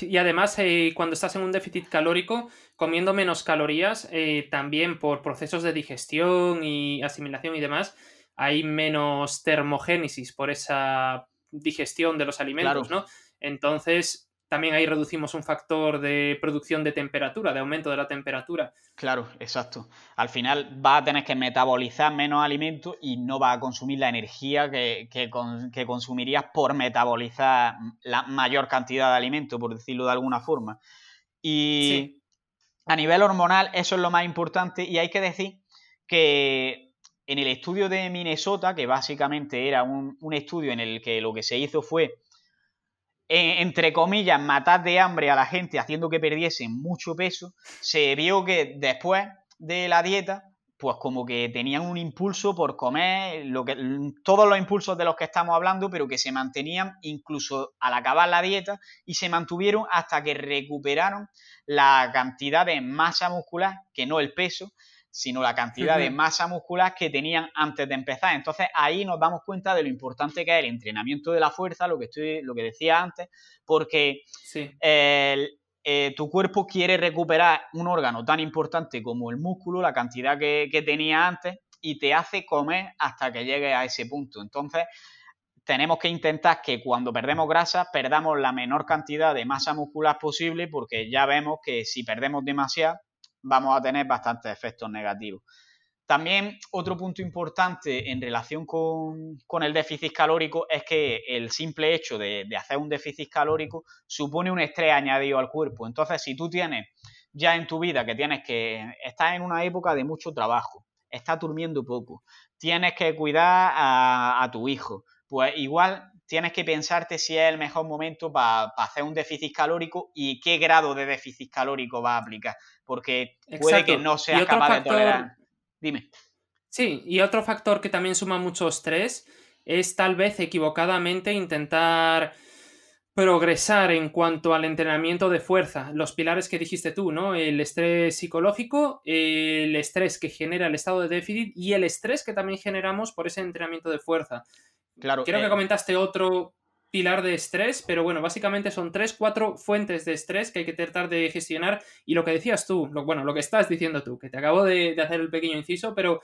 Y además, eh, cuando estás en un déficit calórico, comiendo menos calorías, eh, también por procesos de digestión y asimilación y demás, hay menos termogénesis por esa, digestión de los alimentos, ¿no? Entonces, también ahí reducimos un factor de producción de temperatura, de aumento de la temperatura. Claro, exacto. Al final va a tener que metabolizar menos alimentos y no va a consumir la energía que, que, consumirías por metabolizar la mayor cantidad de alimento, por decirlo de alguna forma. Y a nivel hormonal, eso es lo más importante y hay que decir que en el estudio de Minnesota, que básicamente era un, estudio en el que lo que se hizo fue, e, entre comillas, matar de hambre a la gente haciendo que perdiesen mucho peso, se vio que después de la dieta, pues como que tenían un impulso por comer, todos los impulsos de los que estamos hablando, pero que se mantenían incluso al acabar la dieta y se mantuvieron hasta que recuperaron la cantidad de masa muscular, que no el peso, sino la cantidad de masa muscular que tenían antes de empezar. Entonces ahí nos damos cuenta de lo importante que es el entrenamiento de la fuerza, lo que, estoy, lo que decía antes, porque eh, tu cuerpo quiere recuperar un órgano tan importante como el músculo, la cantidad que, que tenía antes, y te hace comer hasta que llegue a ese punto. Entonces, tenemos que intentar que cuando perdemos grasa perdamos la menor cantidad de masa muscular posible porque ya vemos que si perdemos demasiado vamos a tener bastantes efectos negativos. También otro punto importante en relación con, el déficit calórico es que el simple hecho de, hacer un déficit calórico supone un estrés añadido al cuerpo. Entonces, si tú tienes ya en tu vida que tienes que estar en una época de mucho trabajo, estás durmiendo poco, tienes que cuidar a, a tu hijo, pues igual tienes que pensarte si es el mejor momento para hacer un déficit calórico y qué grado de déficit calórico va a aplicar, porque puede que no sea capaz de tolerar. Dime. Sí, y otro factor que también suma mucho estrés es tal vez equivocadamente intentar progresar en cuanto al entrenamiento de fuerza, los pilares que dijiste tú, ¿no? El estrés psicológico, el estrés que genera el estado de déficit y el estrés que también generamos por ese entrenamiento de fuerza. Claro, Creo que eh, comentaste otro pilar de estrés, pero bueno, básicamente son tres, cuatro fuentes de estrés que hay que tratar de gestionar. Y lo que decías tú, lo, bueno, lo que estás diciendo tú, que te acabo de, hacer el pequeño inciso, pero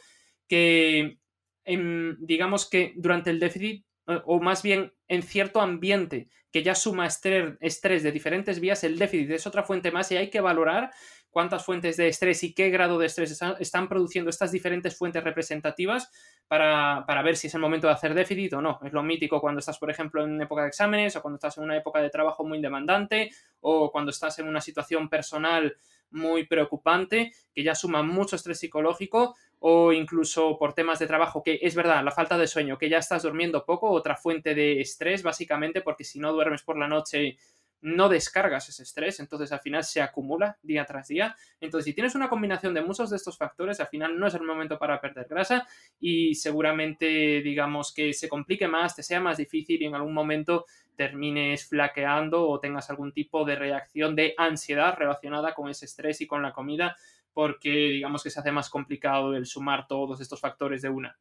que em, digamos que durante el déficit, eh, o más bien en cierto ambiente que ya suma estrés de diferentes vías, el déficit es otra fuente más y hay que valorar cuántas fuentes de estrés y qué grado de estrés están produciendo estas diferentes fuentes representativas para, para, ver si es el momento de hacer déficit o no. Es lo mítico cuando estás, por ejemplo, en época de exámenes o cuando estás en una época de trabajo muy demandante o cuando estás en una situación personal muy preocupante que ya suma mucho estrés psicológico o incluso por temas de trabajo que es verdad, la falta de sueño, que ya estás durmiendo poco, otra fuente de estrés básicamente porque si no duermes por la noche no descargas ese estrés, entonces al final se acumula día tras día. Entonces, si tienes una combinación de muchos de estos factores, al final no es el momento para perder grasa y seguramente, digamos, que se complique más, te sea más difícil y en algún momento termines flaqueando o tengas algún tipo de reacción de ansiedad relacionada con ese estrés y con la comida, porque digamos que se hace más complicado el sumar todos estos factores de una.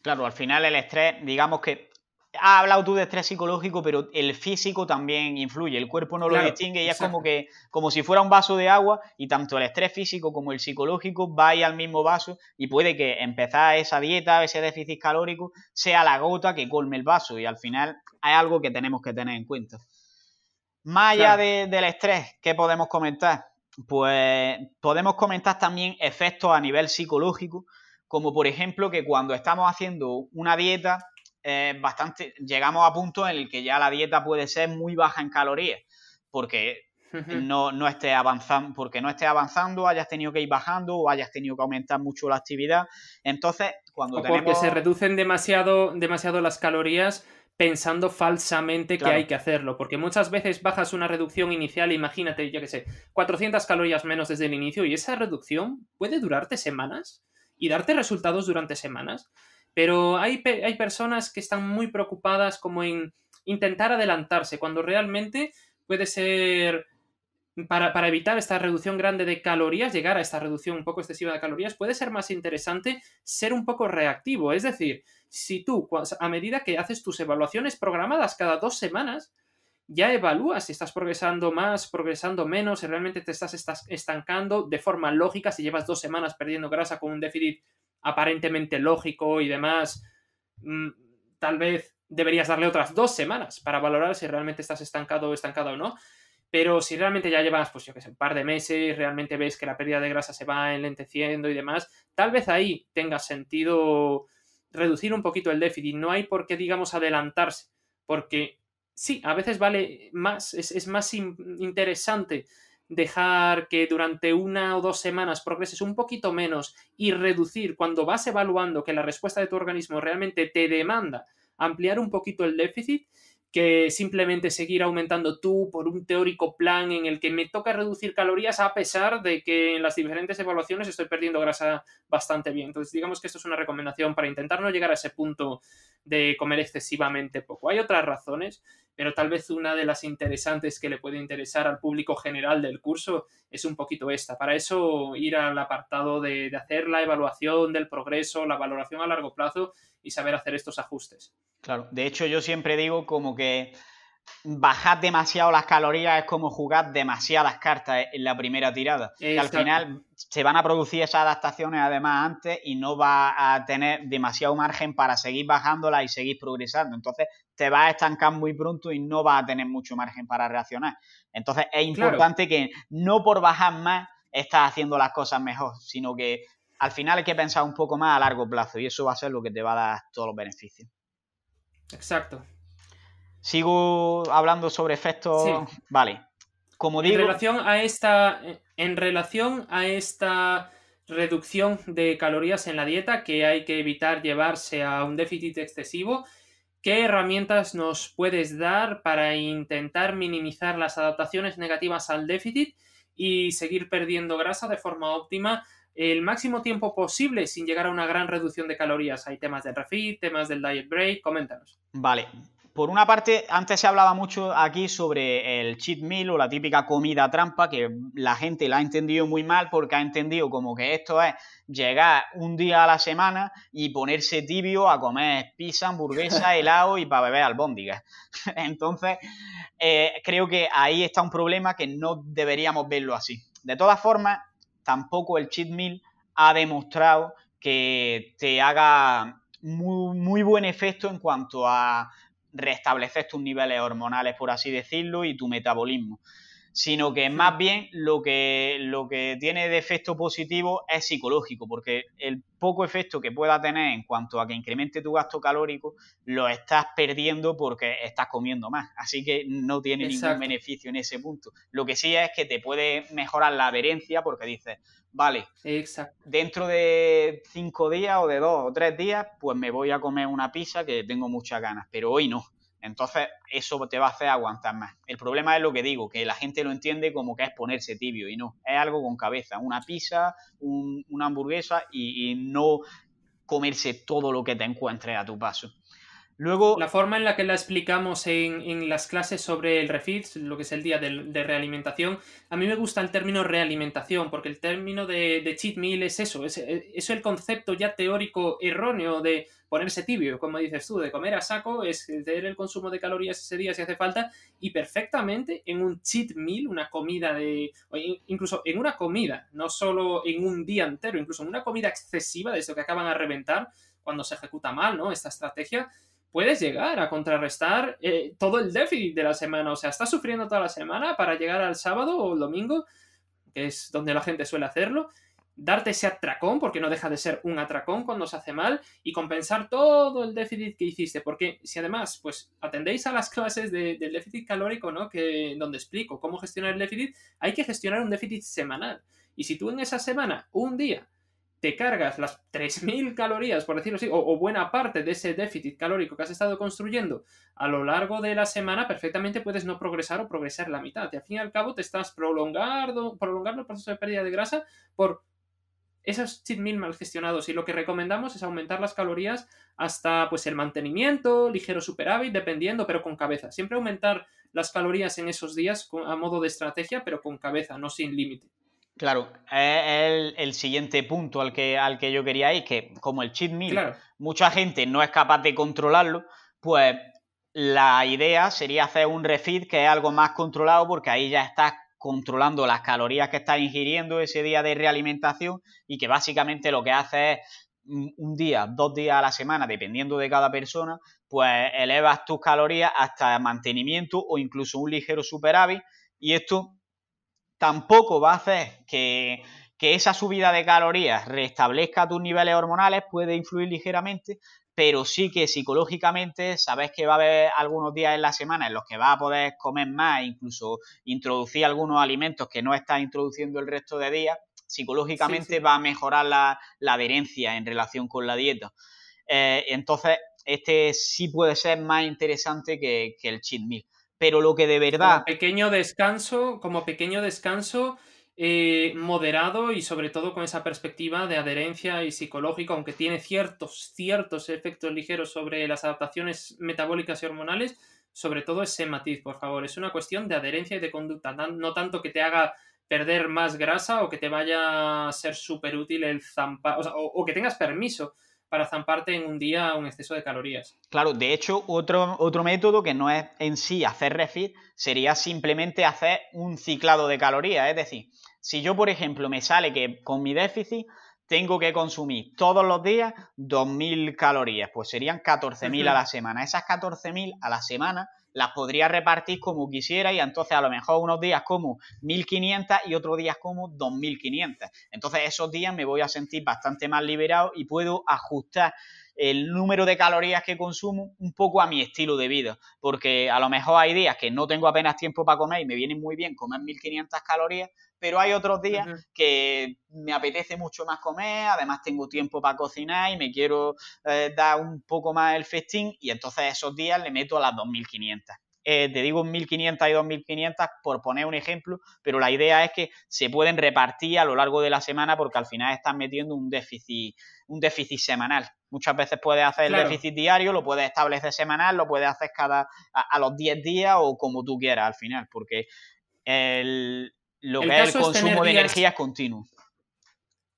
Claro, al final el estrés, digamos que has hablado tú de estrés psicológico, pero el físico también influye. El cuerpo no lo distingue y es como que como si fuera un vaso de agua y tanto el estrés físico como el psicológico va al mismo vaso y puede que empezar esa dieta, ese déficit calórico, sea la gota que colme el vaso y al final hay algo que tenemos que tener en cuenta. Más allá del estrés, ¿qué podemos comentar? Pues podemos comentar también efectos a nivel psicológico, como por ejemplo que cuando estamos haciendo una dieta bastante, llegamos a punto en el que ya la dieta puede ser muy baja en calorías, porque no, no avanzando, porque no esté avanzando, hayas tenido que ir bajando o hayas tenido que aumentar mucho la actividad. Entonces, cuando Porque se reducen demasiado, demasiado las calorías pensando falsamente que hay que hacerlo, porque muchas veces bajas una reducción inicial, imagínate, yo qué sé, 400 calorías menos desde el inicio y esa reducción puede durarte semanas y darte resultados durante semanas. Pero hay, personas que están muy preocupadas como en intentar adelantarse, cuando realmente puede ser para, evitar esta reducción grande de calorías, llegar a esta reducción un poco excesiva de calorías, puede ser más interesante ser un poco reactivo. Es decir, si tú, a medida que haces tus evaluaciones programadas cada dos semanas, ya evalúas si estás progresando más, progresando menos, si realmente te estás estancando de forma lógica, si llevas dos semanas perdiendo grasa con un déficit aparentemente lógico y demás, mm, tal vez deberías darle otras dos semanas para valorar si realmente estás estancado o estancado o no. Pero si realmente ya llevas, pues yo que sé, un par de meses, realmente ves que la pérdida de grasa se va enlenteciendo y demás, tal vez ahí tenga sentido reducir un poquito el déficit. No hay por qué, digamos, adelantarse, porque sí, a veces vale más, es, más interesante dejar que durante una o dos semanas progreses un poquito menos y reducir cuando vas evaluando que la respuesta de tu organismo realmente te demanda ampliar un poquito el déficit que simplemente seguir aumentando tú por un teórico plan en el que me toca reducir calorías a pesar de que en las diferentes evaluaciones estoy perdiendo grasa bastante bien. Entonces digamos que esto es una recomendación para intentar no llegar a ese punto de comer excesivamente poco. Hay otras razones pero tal vez una de las interesantes que le puede interesar al público general del curso es un poquito esta. Para eso ir al apartado de, hacer la evaluación del progreso, la valoración a largo plazo y saber hacer estos ajustes. Claro, de hecho yo siempre digo como que bajar demasiado las calorías es como jugar demasiadas cartas en la primera tirada. al final se van a producir esas adaptaciones además antes y no va a tener demasiado margen para seguir bajándolas y seguir progresando. Entonces ...se va a estancar muy pronto y no va a tener mucho margen para reaccionar. Entonces es importante que no por bajar más estás haciendo las cosas mejor, sino que al final hay que pensar un poco más a largo plazo y eso va a ser lo que te va a dar todos los beneficios. Exacto. Sigo hablando sobre efectos. Vale. Como digo. En relación a esta. En relación a esta reducción de calorías en la dieta que hay que evitar llevarse a un déficit excesivo. ¿Qué herramientas nos puedes dar para intentar minimizar las adaptaciones negativas al déficit y seguir perdiendo grasa de forma óptima el máximo tiempo posible sin llegar a una gran reducción de calorías? Hay temas del refit, temas del diet break, coméntanos. Vale, por una parte, antes se hablaba mucho aquí sobre el cheat meal o la típica comida trampa que la gente la ha entendido muy mal porque ha entendido como que esto es llegar un día a la semana y ponerse tibio a comer pizza, hamburguesa, helado y para beber albóndigas. Entonces, eh, creo que ahí está un problema que no deberíamos verlo así. De todas formas, tampoco el cheat meal ha demostrado que te haga muy buen efecto en cuanto a restableces tus niveles hormonales, por así decirlo, y tu metabolismo sino que más bien lo que, lo que tiene de efecto positivo es psicológico, porque el poco efecto que pueda tener en cuanto a que incremente tu gasto calórico, lo estás perdiendo porque estás comiendo más, así que no tiene ningún beneficio en ese punto. Lo que sí es que te puede mejorar la adherencia porque dices, vale, dentro de cinco días o de dos o tres días, pues me voy a comer una pizza que tengo muchas ganas, pero hoy no entonces, eso te va a hacer aguantar más. El problema es lo que digo, que la gente lo entiende como que es ponerse tibio y no, es algo con cabeza, una pizza, un, una hamburguesa y, no comerse todo lo que te encuentres a tu paso. Luego... La forma en la que la explicamos en, las clases sobre el refit, lo que es el día de, realimentación, a mí me gusta el término realimentación, porque el término de, cheat meal es eso, es, el concepto ya teórico erróneo de ponerse tibio, como dices tú, de comer a saco, es tener el consumo de calorías ese día si hace falta, y perfectamente en un cheat meal, una comida de... incluso en una comida, no solo en un día entero, incluso en una comida excesiva, de eso que acaban a reventar cuando se ejecuta mal, ¿no? Esta estrategia puedes llegar a contrarrestar eh, todo el déficit de la semana. O sea, estás sufriendo toda la semana para llegar al sábado o el domingo, que es donde la gente suele hacerlo, darte ese atracón, porque no deja de ser un atracón cuando se hace mal, y compensar todo el déficit que hiciste. Porque si además, pues, atendéis a las clases del déficit calórico, ¿no? Que, donde explico cómo gestionar el déficit, hay que gestionar un déficit semanal. Y si tú en esa semana, un día, te cargas las 3.000 calorías, por decirlo así, o, buena parte de ese déficit calórico que has estado construyendo a lo largo de la semana, perfectamente puedes no progresar o progresar la mitad. Y al fin y al cabo te estás prolongando, prolongando el proceso de pérdida de grasa por esos cheat mal gestionados y lo que recomendamos es aumentar las calorías hasta pues el mantenimiento, ligero superávit, dependiendo, pero con cabeza. Siempre aumentar las calorías en esos días a modo de estrategia, pero con cabeza, no sin límite. Claro, es el, siguiente punto al que, al que yo quería ir, que como el cheat meal, mucha gente no es capaz de controlarlo, pues la idea sería hacer un refit que es algo más controlado porque ahí ya estás controlando las calorías que estás ingiriendo ese día de realimentación y que básicamente lo que hace es mm, un día, dos días a la semana, dependiendo de cada persona, pues elevas tus calorías hasta mantenimiento o incluso un ligero superávit y esto tampoco va a hacer que, esa subida de calorías restablezca tus niveles hormonales, puede influir ligeramente, pero sí que psicológicamente sabes que va a haber algunos días en la semana en los que vas a poder comer más, incluso introducir algunos alimentos que no estás introduciendo el resto de días, psicológicamente va a mejorar la, adherencia en relación con la dieta. Eh, entonces, este sí puede ser más interesante que, el cheat meal pero lo que de verdad... Como pequeño descanso, como pequeño descanso eh, moderado y sobre todo con esa perspectiva de adherencia y psicológica, aunque tiene ciertos, ciertos efectos ligeros sobre las adaptaciones metabólicas y hormonales, sobre todo ese matiz, por favor. Es una cuestión de adherencia y de conducta, no tanto que te haga perder más grasa o que te vaya a ser súper útil el zampa, o que tengas permiso para zamparte en un día un exceso de calorías. Claro, de hecho, otro, otro método que no es en sí hacer refit sería simplemente hacer un ciclado de calorías. Es decir, si yo, por ejemplo, me sale que con mi déficit tengo que consumir todos los días 2.000 calorías, pues serían 14.000 a la semana. Esas 14.000 a la semana las podría repartir como quisiera y entonces a lo mejor unos días como 1500 y otros días como 2500. Entonces esos días me voy a sentir bastante más liberado y puedo ajustar el número de calorías que consumo un poco a mi estilo de vida, porque a lo mejor hay días que no tengo apenas tiempo para comer y me viene muy bien comer 1500 calorías, pero hay otros días que me apetece mucho más comer, además tengo tiempo para cocinar y me quiero eh, dar un poco más el festín y entonces esos días le meto a las 2500. Eh, te digo 1500 y 2500 por poner un ejemplo, pero la idea es que se pueden repartir a lo largo de la semana porque al final estás metiendo un déficit, un déficit semanal. Muchas veces puedes hacer el déficit diario, lo puedes establecer semanal, lo puedes hacer cada a, a los 10 días o como tú quieras al final, porque el, lo que es el consumo de energía continuo.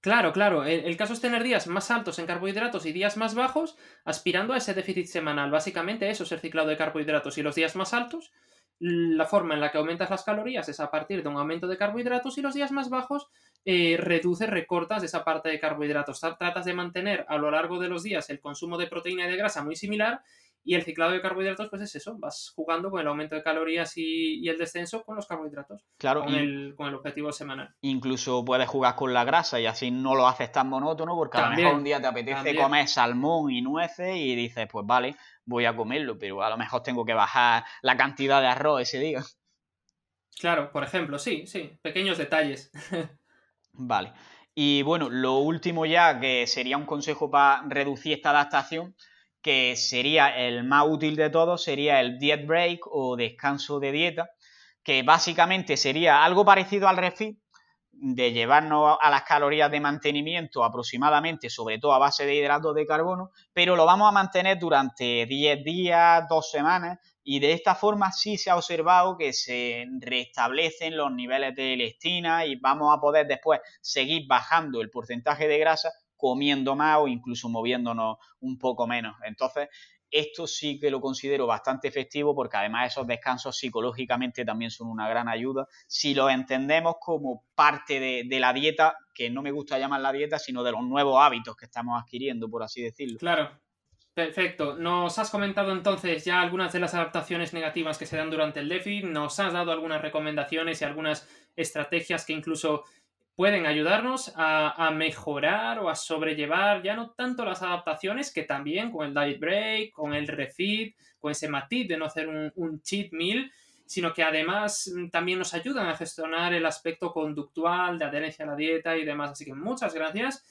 Claro, claro. El, caso es tener días más altos en carbohidratos y días más bajos, aspirando a ese déficit semanal. Básicamente eso es el ciclado de carbohidratos. Y los días más altos, la forma en la que aumentas las calorías es a partir de un aumento de carbohidratos y los días más bajos eh, reduces, recortas esa parte de carbohidratos. Tratas de mantener a lo largo de los días el consumo de proteína y de grasa muy similar y el ciclado de carbohidratos, pues es eso, vas jugando con el aumento de calorías y, el descenso con los carbohidratos. Claro. Con, el, con el objetivo semanal. Incluso puedes jugar con la grasa y así no lo haces tan monótono porque a lo mejor un día te apetece comer salmón y nueces y dices, pues vale, voy a comerlo, pero a lo mejor tengo que bajar la cantidad de arroz ese día. Claro, por ejemplo, sí, sí, pequeños detalles. vale. Y bueno, lo último ya, que sería un consejo para reducir esta adaptación, que sería el más útil de todos, sería el diet break o descanso de dieta, que básicamente sería algo parecido al refit, de llevarnos a las calorías de mantenimiento aproximadamente, sobre todo a base de hidratos de carbono, pero lo vamos a mantener durante 10 días, 2 semanas, y de esta forma sí se ha observado que se restablecen los niveles de estina y vamos a poder después seguir bajando el porcentaje de grasa comiendo más o incluso moviéndonos un poco menos. Entonces, esto sí que lo considero bastante efectivo porque además esos descansos psicológicamente también son una gran ayuda. Si lo entendemos como parte de, de, la dieta, que no me gusta llamar la dieta, sino de los nuevos hábitos que estamos adquiriendo, por así decirlo. Claro. Perfecto. Nos has comentado entonces ya algunas de las adaptaciones negativas que se dan durante el déficit, nos has dado algunas recomendaciones y algunas estrategias que incluso pueden ayudarnos a, mejorar o a sobrellevar ya no tanto las adaptaciones, que también con el diet break, con el refit, con ese matiz de no hacer un, cheat meal, sino que además mm, también nos ayudan a gestionar el aspecto conductual de adherencia a la dieta y demás. Así que muchas gracias.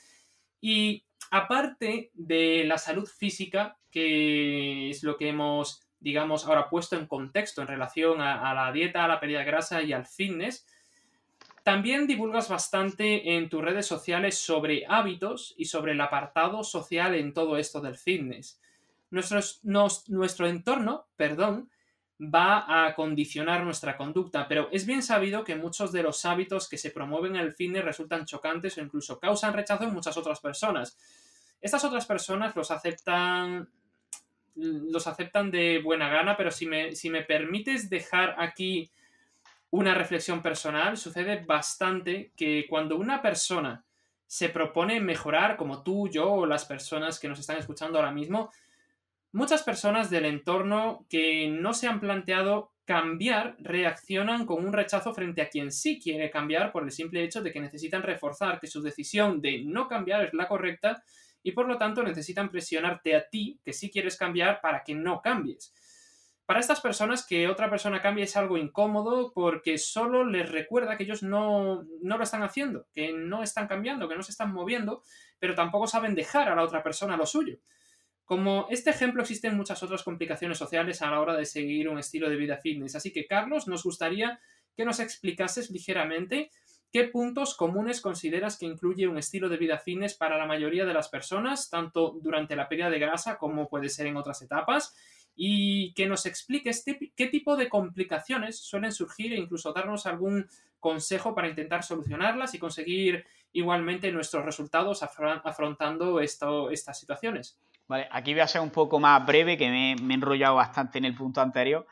Y aparte de la salud física, que es lo que hemos, digamos, ahora puesto en contexto en relación a, a la dieta, a la pérdida de grasa y al fitness, también divulgas bastante en tus redes sociales sobre hábitos y sobre el apartado social en todo esto del fitness. nuestro entorno, perdón, va a condicionar nuestra conducta, pero es bien sabido que muchos de los hábitos que se promueven en el fitness resultan chocantes o incluso causan rechazo en muchas otras personas. Estas otras personas los aceptan los aceptan de buena gana, pero si me permites dejar aquí una reflexión personal, sucede bastante que cuando una persona se propone mejorar, como tú, yo o las personas que nos están escuchando ahora mismo, muchas personas del entorno que no se han planteado cambiar reaccionan con un rechazo frente a quien sí quiere cambiar por el simple hecho de que necesitan reforzar que su decisión de no cambiar es la correcta y por lo tanto necesitan presionarte a ti que sí quieres cambiar para que no cambies. Para estas personas que otra persona cambie es algo incómodo porque solo les recuerda que ellos no, lo están haciendo, que no están cambiando, que no se están moviendo, pero tampoco saben dejar a la otra persona lo suyo. Como este ejemplo, existen muchas otras complicaciones sociales a la hora de seguir un estilo de vida fitness. Así que, Carlos, nos gustaría que nos explicases ligeramente qué puntos comunes consideras que incluye un estilo de vida fitness para la mayoría de las personas, tanto durante la pérdida de grasa como puede ser en otras etapas, y que nos explique este qué tipo de complicaciones suelen surgir e incluso darnos algún consejo para intentar solucionarlas y conseguir igualmente nuestros resultados afrontando estas situaciones. Vale, aquí voy a ser un poco más breve, que me, he enrollado bastante en el punto anterior.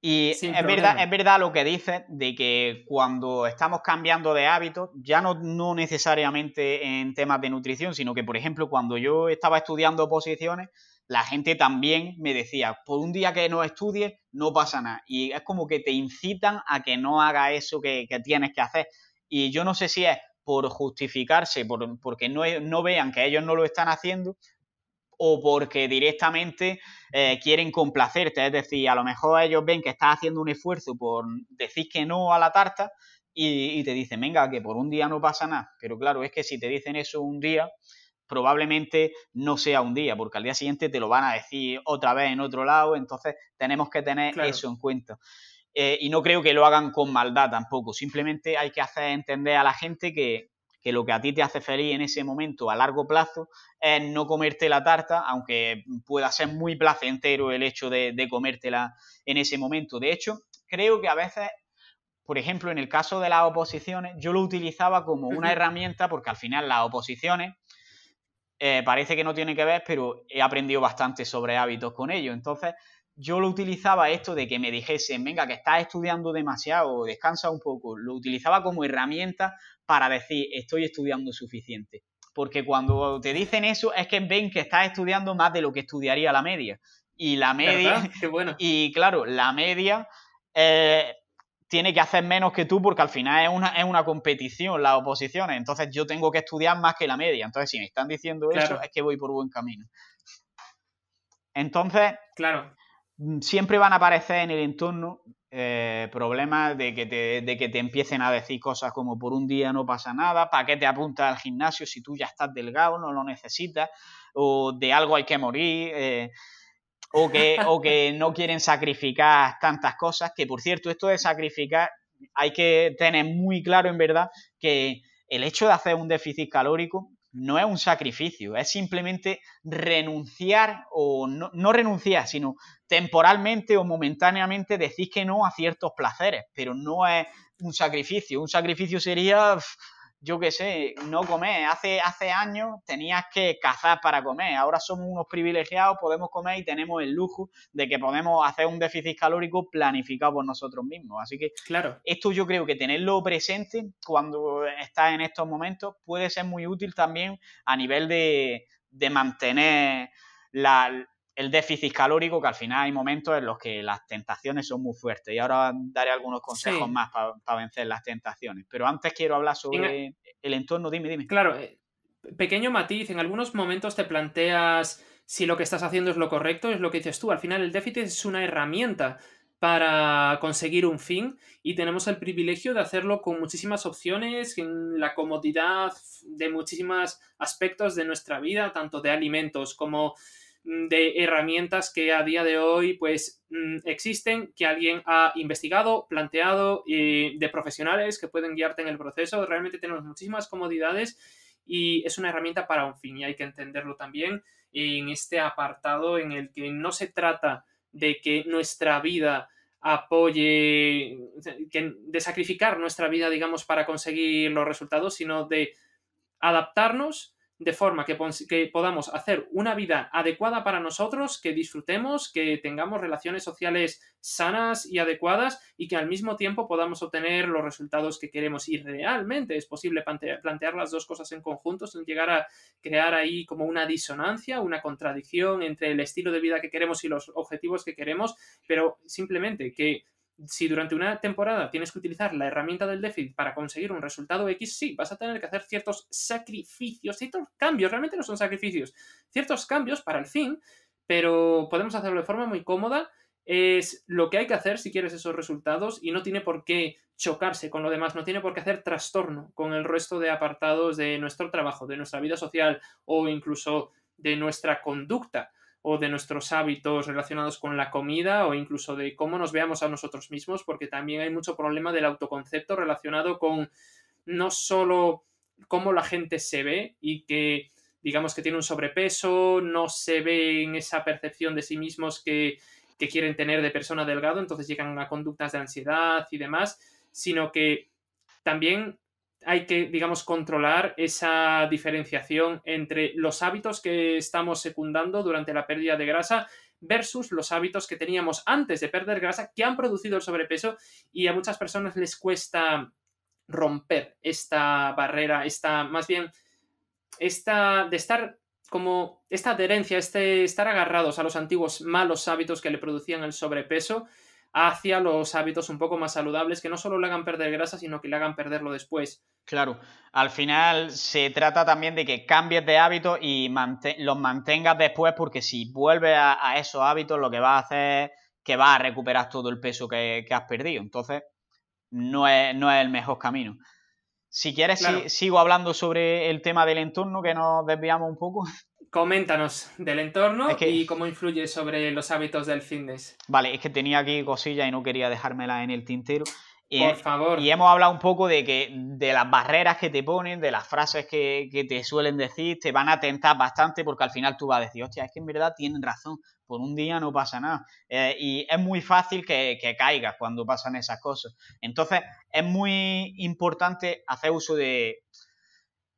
Y es verdad, lo que dice de que cuando estamos cambiando de hábitos, ya no necesariamente en temas de nutrición, sino que, por ejemplo, cuando yo estaba estudiando posiciones, la gente también me decía, por un día que no estudies, no pasa nada. Y es como que te incitan a que no haga eso que, tienes que hacer. Y yo no sé si es por justificarse, por, porque no, vean que ellos no lo están haciendo, o porque directamente eh, quieren complacerte. Es decir, a lo mejor ellos ven que estás haciendo un esfuerzo por decir que no a la tarta y, y te dicen, venga, que por un día no pasa nada. Pero claro, es que si te dicen eso un día, probablemente no sea un día, porque al día siguiente te lo van a decir otra vez en otro lado, entonces tenemos que tener eso en cuenta. Eh, y no creo que lo hagan con maldad tampoco, simplemente hay que hacer entender a la gente que, lo que a ti te hace feliz en ese momento a largo plazo es no comerte la tarta, aunque pueda ser muy placentero el hecho de, comértela en ese momento. De hecho, creo que a veces, por ejemplo, en el caso de las oposiciones, yo lo utilizaba como una herramienta porque al final las oposiciones eh, parece que no tiene que ver, pero he aprendido bastante sobre hábitos con ello. Entonces, yo lo utilizaba esto de que me dijesen, venga, que estás estudiando demasiado, descansa un poco. Lo utilizaba como herramienta para decir, estoy estudiando suficiente. Porque cuando te dicen eso es que ven que estás estudiando más de lo que estudiaría la media. Y la media... bueno. Y claro, la media... Eh, tiene que hacer menos que tú porque al final es una, es una competición las oposiciones. Entonces yo tengo que estudiar más que la media. Entonces si me están diciendo eso es que voy por buen camino. Entonces, claro. Mm, siempre van a aparecer en el entorno eh, problemas de que, te, de que te empiecen a decir cosas como por un día no pasa nada, ¿para qué te apuntas al gimnasio si tú ya estás delgado, no lo necesitas? O de algo hay que morir. Eh, o que, no quieren sacrificar tantas cosas, que por cierto, esto de sacrificar hay que tener muy claro en verdad que el hecho de hacer un déficit calórico no es un sacrificio, es simplemente renunciar o no, no, renunciar, sino temporalmente o momentáneamente decir que no a ciertos placeres, pero no es un sacrificio. Un sacrificio sería yo qué sé, no comer. Hace, hace años tenías que cazar para comer. Ahora somos unos privilegiados, podemos comer y tenemos el lujo de que podemos hacer un déficit calórico planificado por nosotros mismos. Así que claro. esto yo creo que tenerlo presente cuando estás en estos momentos puede ser muy útil también a nivel de, de mantener la, el déficit calórico, que al final hay momentos en los que las tentaciones son muy fuertes. Y ahora daré algunos consejos más para vencer las tentaciones. Pero antes quiero hablar sobre el entorno. Dime, dime. Claro, eh, pequeño matiz. En algunos momentos te planteas si lo que estás haciendo es lo correcto, es lo que dices tú. Al final el déficit es una herramienta para conseguir un fin y tenemos el privilegio de hacerlo con muchísimas opciones, en la comodidad de muchísimos aspectos de nuestra vida, tanto de alimentos como Mm, de herramientas que a día de hoy pues mm, existen, que alguien ha investigado, planteado, eh, de profesionales que pueden guiarte en el proceso. Realmente tenemos muchísimas comodidades y es una herramienta para un fin y hay que entenderlo también en este apartado en el que no se trata de que nuestra vida apoye, de sacrificar nuestra vida, digamos, para conseguir los resultados, sino de adaptarnos de forma que, podamos hacer una vida adecuada para nosotros, que disfrutemos, que tengamos relaciones sociales sanas y adecuadas y que al mismo tiempo podamos obtener los resultados que queremos. Y realmente es posible plantear las dos cosas en conjunto sin llegar a crear ahí como una disonancia, una contradicción entre el estilo de vida que queremos y los objetivos que queremos, pero simplemente que si durante una temporada tienes que utilizar la herramienta del déficit para conseguir un resultado X, sí, vas a tener que hacer ciertos sacrificios, ciertos cambios, realmente no son sacrificios, ciertos cambios para el fin, pero podemos hacerlo de forma muy cómoda. Es lo que hay que hacer si quieres esos resultados y no tiene por qué chocarse con lo demás, no tiene por qué hacer trastorno con el resto de apartados de nuestro trabajo, de nuestra vida social o incluso de nuestra conducta o de nuestros hábitos relacionados con la comida o incluso de cómo nos veamos a nosotros mismos, porque también hay mucho problema del autoconcepto relacionado con no solo cómo la gente se ve y que digamos que tiene un sobrepeso, no se ve en esa percepción de sí mismos que, que quieren tener de persona delgado, entonces llegan a conductas de ansiedad y demás, sino que también hay que, digamos, controlar esa diferenciación entre los hábitos que estamos secundando durante la pérdida de grasa versus los hábitos que teníamos antes de perder grasa que han producido el sobrepeso y a muchas personas les cuesta romper esta barrera, esta, más bien, esta de estar como esta adherencia, este estar agarrados a los antiguos malos hábitos que le producían el sobrepeso hacia los hábitos un poco más saludables que no solo le hagan perder grasa, sino que le hagan perderlo después. Claro, al final se trata también de que cambies de hábito y los mantengas después, porque si vuelves a, esos hábitos, lo que va a hacer es que va a recuperar todo el peso que, has perdido. Entonces, no es el mejor camino. Si quieres, sigo hablando sobre el tema del entorno, que nos desviamos un poco. Coméntanos del entorno y cómo influye sobre los hábitos del fitness. Vale, es que tenía aquí cosillas y no quería dejármela en el tintero. Y, hemos hablado un poco de que de las barreras que te ponen, de las frases que, te suelen decir, te van a tentar bastante porque al final tú vas a decir, hostia, es que en verdad tienen razón, por un día no pasa nada. Eh, y es muy fácil que, caigas cuando pasan esas cosas. Entonces, es muy importante hacer uso de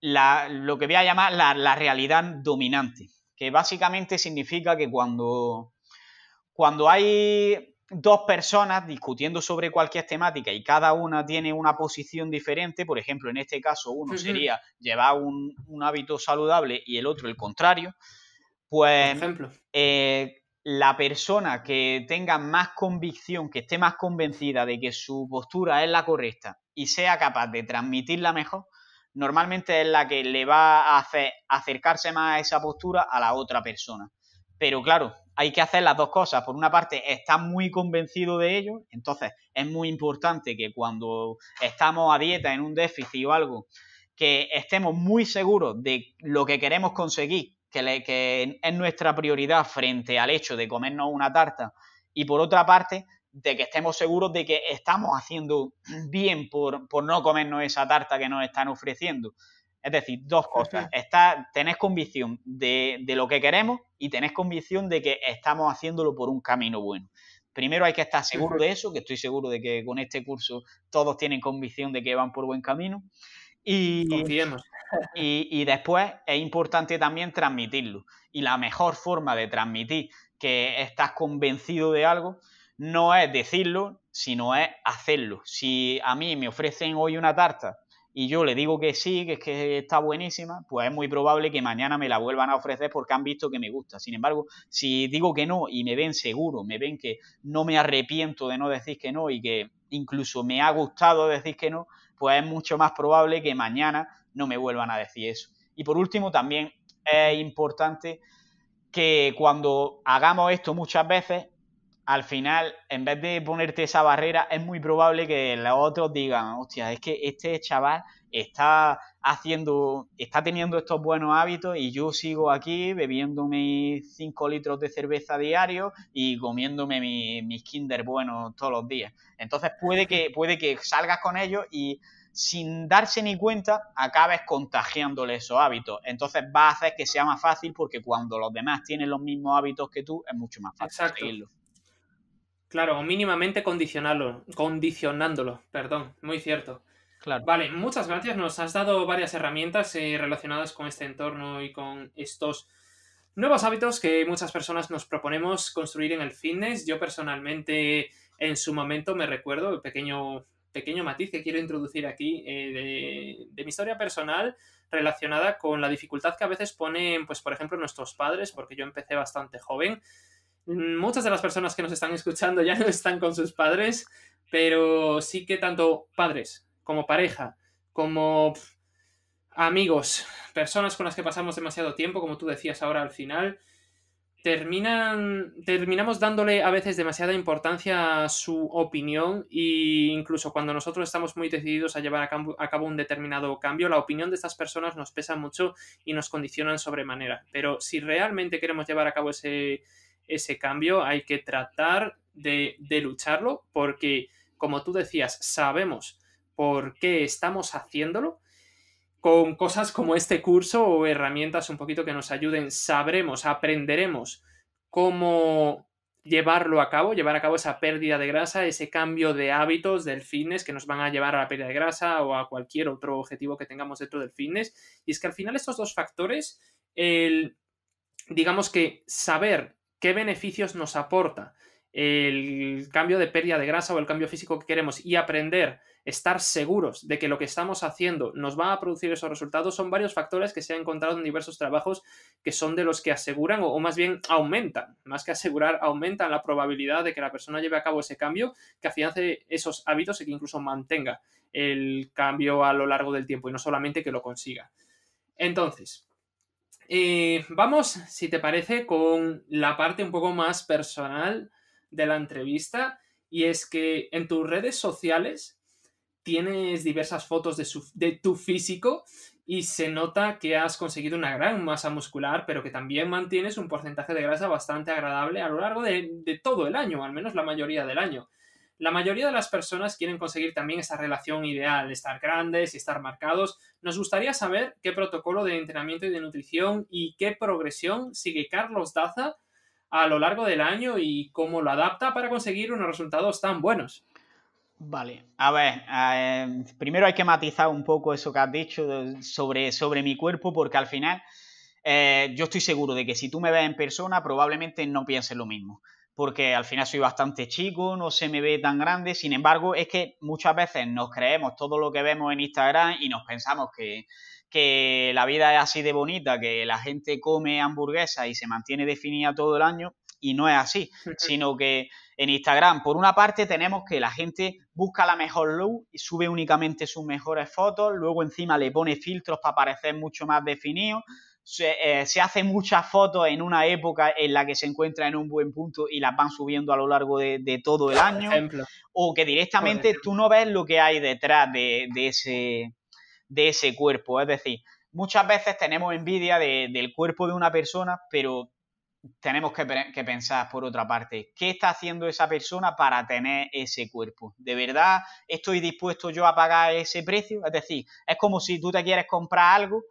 lo que voy a llamar la, realidad dominante, que básicamente significa que cuando, cuando hay dos personas discutiendo sobre cualquier temática y cada una tiene una posición diferente, por ejemplo, en este caso uno sería llevar un, hábito saludable y el otro el contrario, pues eh, la persona que tenga más convicción, que esté más convencida de que su postura es la correcta y sea capaz de transmitirla mejor, normalmente es la que le va a hacer acercarse más a esa postura a la otra persona. Pero claro, hay que hacer las dos cosas. Por una parte, está muy convencido de ello, entonces es muy importante que cuando estamos a dieta en un déficit o algo, que estemos muy seguros de lo que queremos conseguir, que, es nuestra prioridad frente al hecho de comernos una tarta. Y por otra parte, de que estemos seguros de que estamos haciendo bien por, por no comernos esa tarta que nos están ofreciendo. Es decir, dos cosas. Está, tenés convicción de, lo que queremos y tenés convicción de que estamos haciéndolo por un camino bueno. Primero hay que estar seguro de eso, que estoy seguro de que con este curso todos tienen convicción de que van por buen camino. Y, y, y, después es importante también transmitirlo. Y la mejor forma de transmitir que estás convencido de algo no es decirlo, sino es hacerlo. Si a mí me ofrecen hoy una tarta y yo le digo que sí, que es que está buenísima, pues es muy probable que mañana me la vuelvan a ofrecer porque han visto que me gusta. Sin embargo, si digo que no y me ven seguro, me ven que no me arrepiento de no decir que no y que incluso me ha gustado decir que no, pues es mucho más probable que mañana no me vuelvan a decir eso. Y por último, también es importante que cuando hagamos esto muchas veces al final, en vez de ponerte esa barrera, es muy probable que los otros digan, hostia, es que este chaval está haciendo, está teniendo estos buenos hábitos y yo sigo aquí bebiéndome 5 litros de cerveza diario y comiéndome mis Kinder buenos todos los días. Entonces puede que, puede que salgas con ellos y sin darse ni cuenta acabes contagiándole esos hábitos. Entonces va a hacer que sea más fácil porque cuando los demás tienen los mismos hábitos que tú es mucho más fácil Claro, o mínimamente condicionarlo, condicionándolo, perdón, muy cierto. Claro. Vale, muchas gracias. Nos has dado varias herramientas eh, relacionadas con este entorno y con estos nuevos hábitos que muchas personas nos proponemos construir en el fitness. Yo personalmente en su momento me recuerdo, pequeño, pequeño matiz que quiero introducir aquí eh, de, de, mi historia personal relacionada con la dificultad que a veces ponen, pues por ejemplo, nuestros padres, porque yo empecé bastante joven Mm, muchas de las personas que nos están escuchando ya no están con sus padres, pero sí que tanto padres como pareja, como amigos, personas con las que pasamos demasiado tiempo, como tú decías ahora al final, terminan, terminamos dándole a veces demasiada importancia a su opinión e incluso cuando nosotros estamos muy decididos a llevar a cabo, a cabo un determinado cambio, la opinión de estas personas nos pesa mucho y nos condicionan sobremanera. Pero si realmente queremos llevar a cabo ese ese cambio hay que tratar de, lucharlo porque, como tú decías, sabemos por qué estamos haciéndolo con cosas como este curso o herramientas un poquito que nos ayuden, sabremos, aprenderemos cómo llevarlo a cabo, llevar a cabo esa pérdida de grasa, ese cambio de hábitos del fitness que nos van a llevar a la pérdida de grasa o a cualquier otro objetivo que tengamos dentro del fitness. Y es que al final estos dos factores, el, digamos que saber qué beneficios nos aporta el cambio de pérdida de grasa o el cambio físico que queremos y aprender, estar seguros de que lo que estamos haciendo nos va a producir esos resultados, son varios factores que se han encontrado en diversos trabajos que son de los que aseguran o, más bien aumentan, más que asegurar, aumentan la probabilidad de que la persona lleve a cabo ese cambio, que afiance esos hábitos y que incluso mantenga el cambio a lo largo del tiempo y no solamente que lo consiga. Entonces, eh, vamos, si te parece, con la parte un poco más personal de la entrevista. Y es que en tus redes sociales tienes diversas fotos de, tu físico y se nota que has conseguido una gran masa muscular, pero que también mantienes un porcentaje de grasa bastante agradable a lo largo de todo el año, al menos la mayoría del año. La mayoría de las personas quieren conseguir también esa relación ideal, estar grandes y estar marcados. Nos gustaría saber qué protocolo de entrenamiento y de nutrición y qué progresión sigue Carlos Daza a lo largo del año y cómo lo adapta para conseguir unos resultados tan buenos. Vale, a ver, eh, primero hay que matizar un poco eso que has dicho sobre, sobre mi cuerpo porque al final... Eh, yo estoy seguro de que si tú me ves en persona, probablemente no pienses lo mismo porque al final soy bastante chico, no se me ve tan grande, sin embargo es que muchas veces nos creemos todo lo que vemos en Instagram y nos pensamos que, que la vida es así de bonita, que la gente come hamburguesas y se mantiene definida todo el año y no es así, sino que en Instagram, por una parte, tenemos que la gente busca la mejor luz y sube únicamente sus mejores fotos, luego encima le pone filtros para parecer mucho más definido, se, eh, hacen muchas fotos en una época en la que se encuentra en un buen punto y las van subiendo a lo largo de, todo el año. O que directamente tú no ves lo que hay detrás de, ese, de ese cuerpo. Es decir, muchas veces tenemos envidia del cuerpo de una persona, pero tenemos que, que pensar por otra parte, ¿qué está haciendo esa persona para tener ese cuerpo? ¿De verdad estoy dispuesto yo a pagar ese precio? Es decir, es como si tú te quieres comprar algo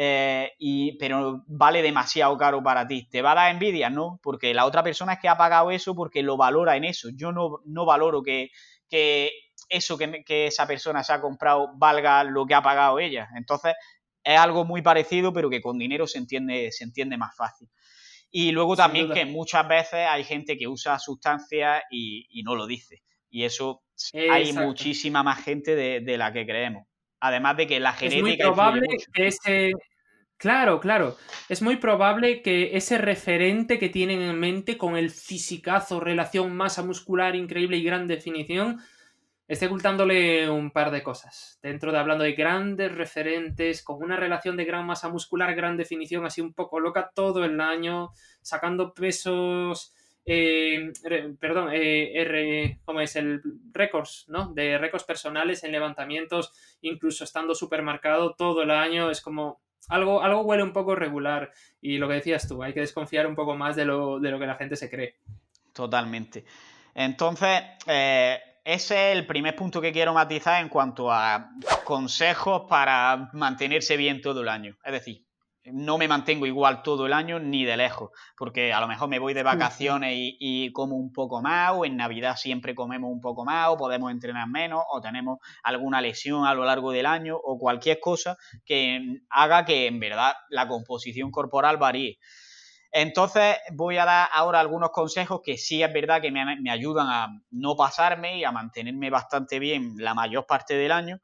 eh, y, pero vale demasiado caro para ti. ¿Te va a dar envidia? No, porque la otra persona es que ha pagado eso porque lo valora en eso. Yo no, valoro que, eso que, esa persona se ha comprado valga lo que ha pagado ella. Entonces, es algo muy parecido, pero que con dinero se entiende, se entiende más fácil. Y luego también que muchas veces hay gente que usa sustancias y, no lo dice. Y eso hay muchísima más gente de, de la que creemos. Además de que la genética. Es muy probable que ese, Claro, claro. Es muy probable que ese referente que tienen en mente con el fisicazo, relación masa muscular increíble y gran definición, esté ocultándole un par de cosas. Dentro de hablando de grandes referentes, con una relación de gran masa muscular, gran definición, así un poco loca todo el año, sacando pesos. Eh, perdón, eh, R, ¿cómo es? El récords, ¿no? De récords personales en levantamientos, incluso estando supermercado todo el año, es como algo, huele un poco regular. Y lo que decías tú, hay que desconfiar un poco más de lo, de lo que la gente se cree. Totalmente. Entonces, eh, ese es el primer punto que quiero matizar en cuanto a consejos para mantenerse bien todo el año. Es decir, no me mantengo igual todo el año ni de lejos, porque a lo mejor me voy de vacaciones y, como un poco más, o en Navidad siempre comemos un poco más, o podemos entrenar menos, o tenemos alguna lesión a lo largo del año, o cualquier cosa que haga que en verdad la composición corporal varíe. Entonces voy a dar ahora algunos consejos que sí es verdad que me, ayudan a no pasarme y a mantenerme bastante bien la mayor parte del año.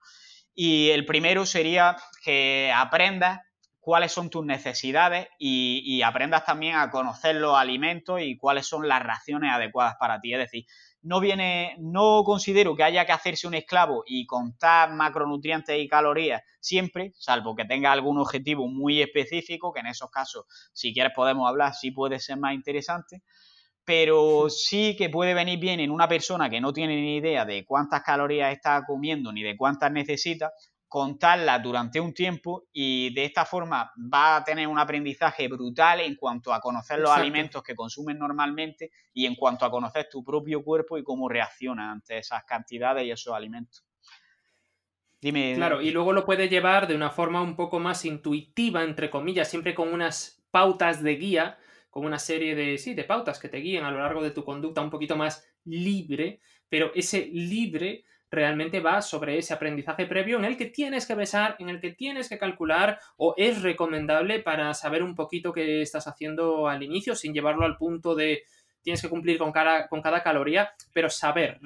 Y el primero sería que aprenda cuáles son tus necesidades y, aprendas también a conocer los alimentos y cuáles son las raciones adecuadas para ti. Es decir, no viene, no considero que haya que hacerse un esclavo y contar macronutrientes y calorías siempre, salvo que tenga algún objetivo muy específico, que en esos casos, si quieres podemos hablar, sí puede ser más interesante pero sí que puede venir bien en una persona que no tiene ni idea de cuántas calorías está comiendo ni de cuántas necesita, contarla durante un tiempo y de esta forma va a tener un aprendizaje brutal en cuanto a conocer los alimentos que consumes normalmente y en cuanto a conocer tu propio cuerpo y cómo reacciona ante esas cantidades y esos alimentos. Dime. Claro, y luego lo puedes llevar de una forma un poco más intuitiva, entre comillas, siempre con unas pautas de guía, con una serie de, sí, de pautas que te guíen a lo largo de tu conducta un poquito más libre, pero ese libre realmente va sobre ese aprendizaje previo en el que tienes que besar, en el que tienes que calcular o es recomendable para saber un poquito qué estás haciendo al inicio sin llevarlo al punto de tienes que cumplir con cada, con cada caloría, pero saber,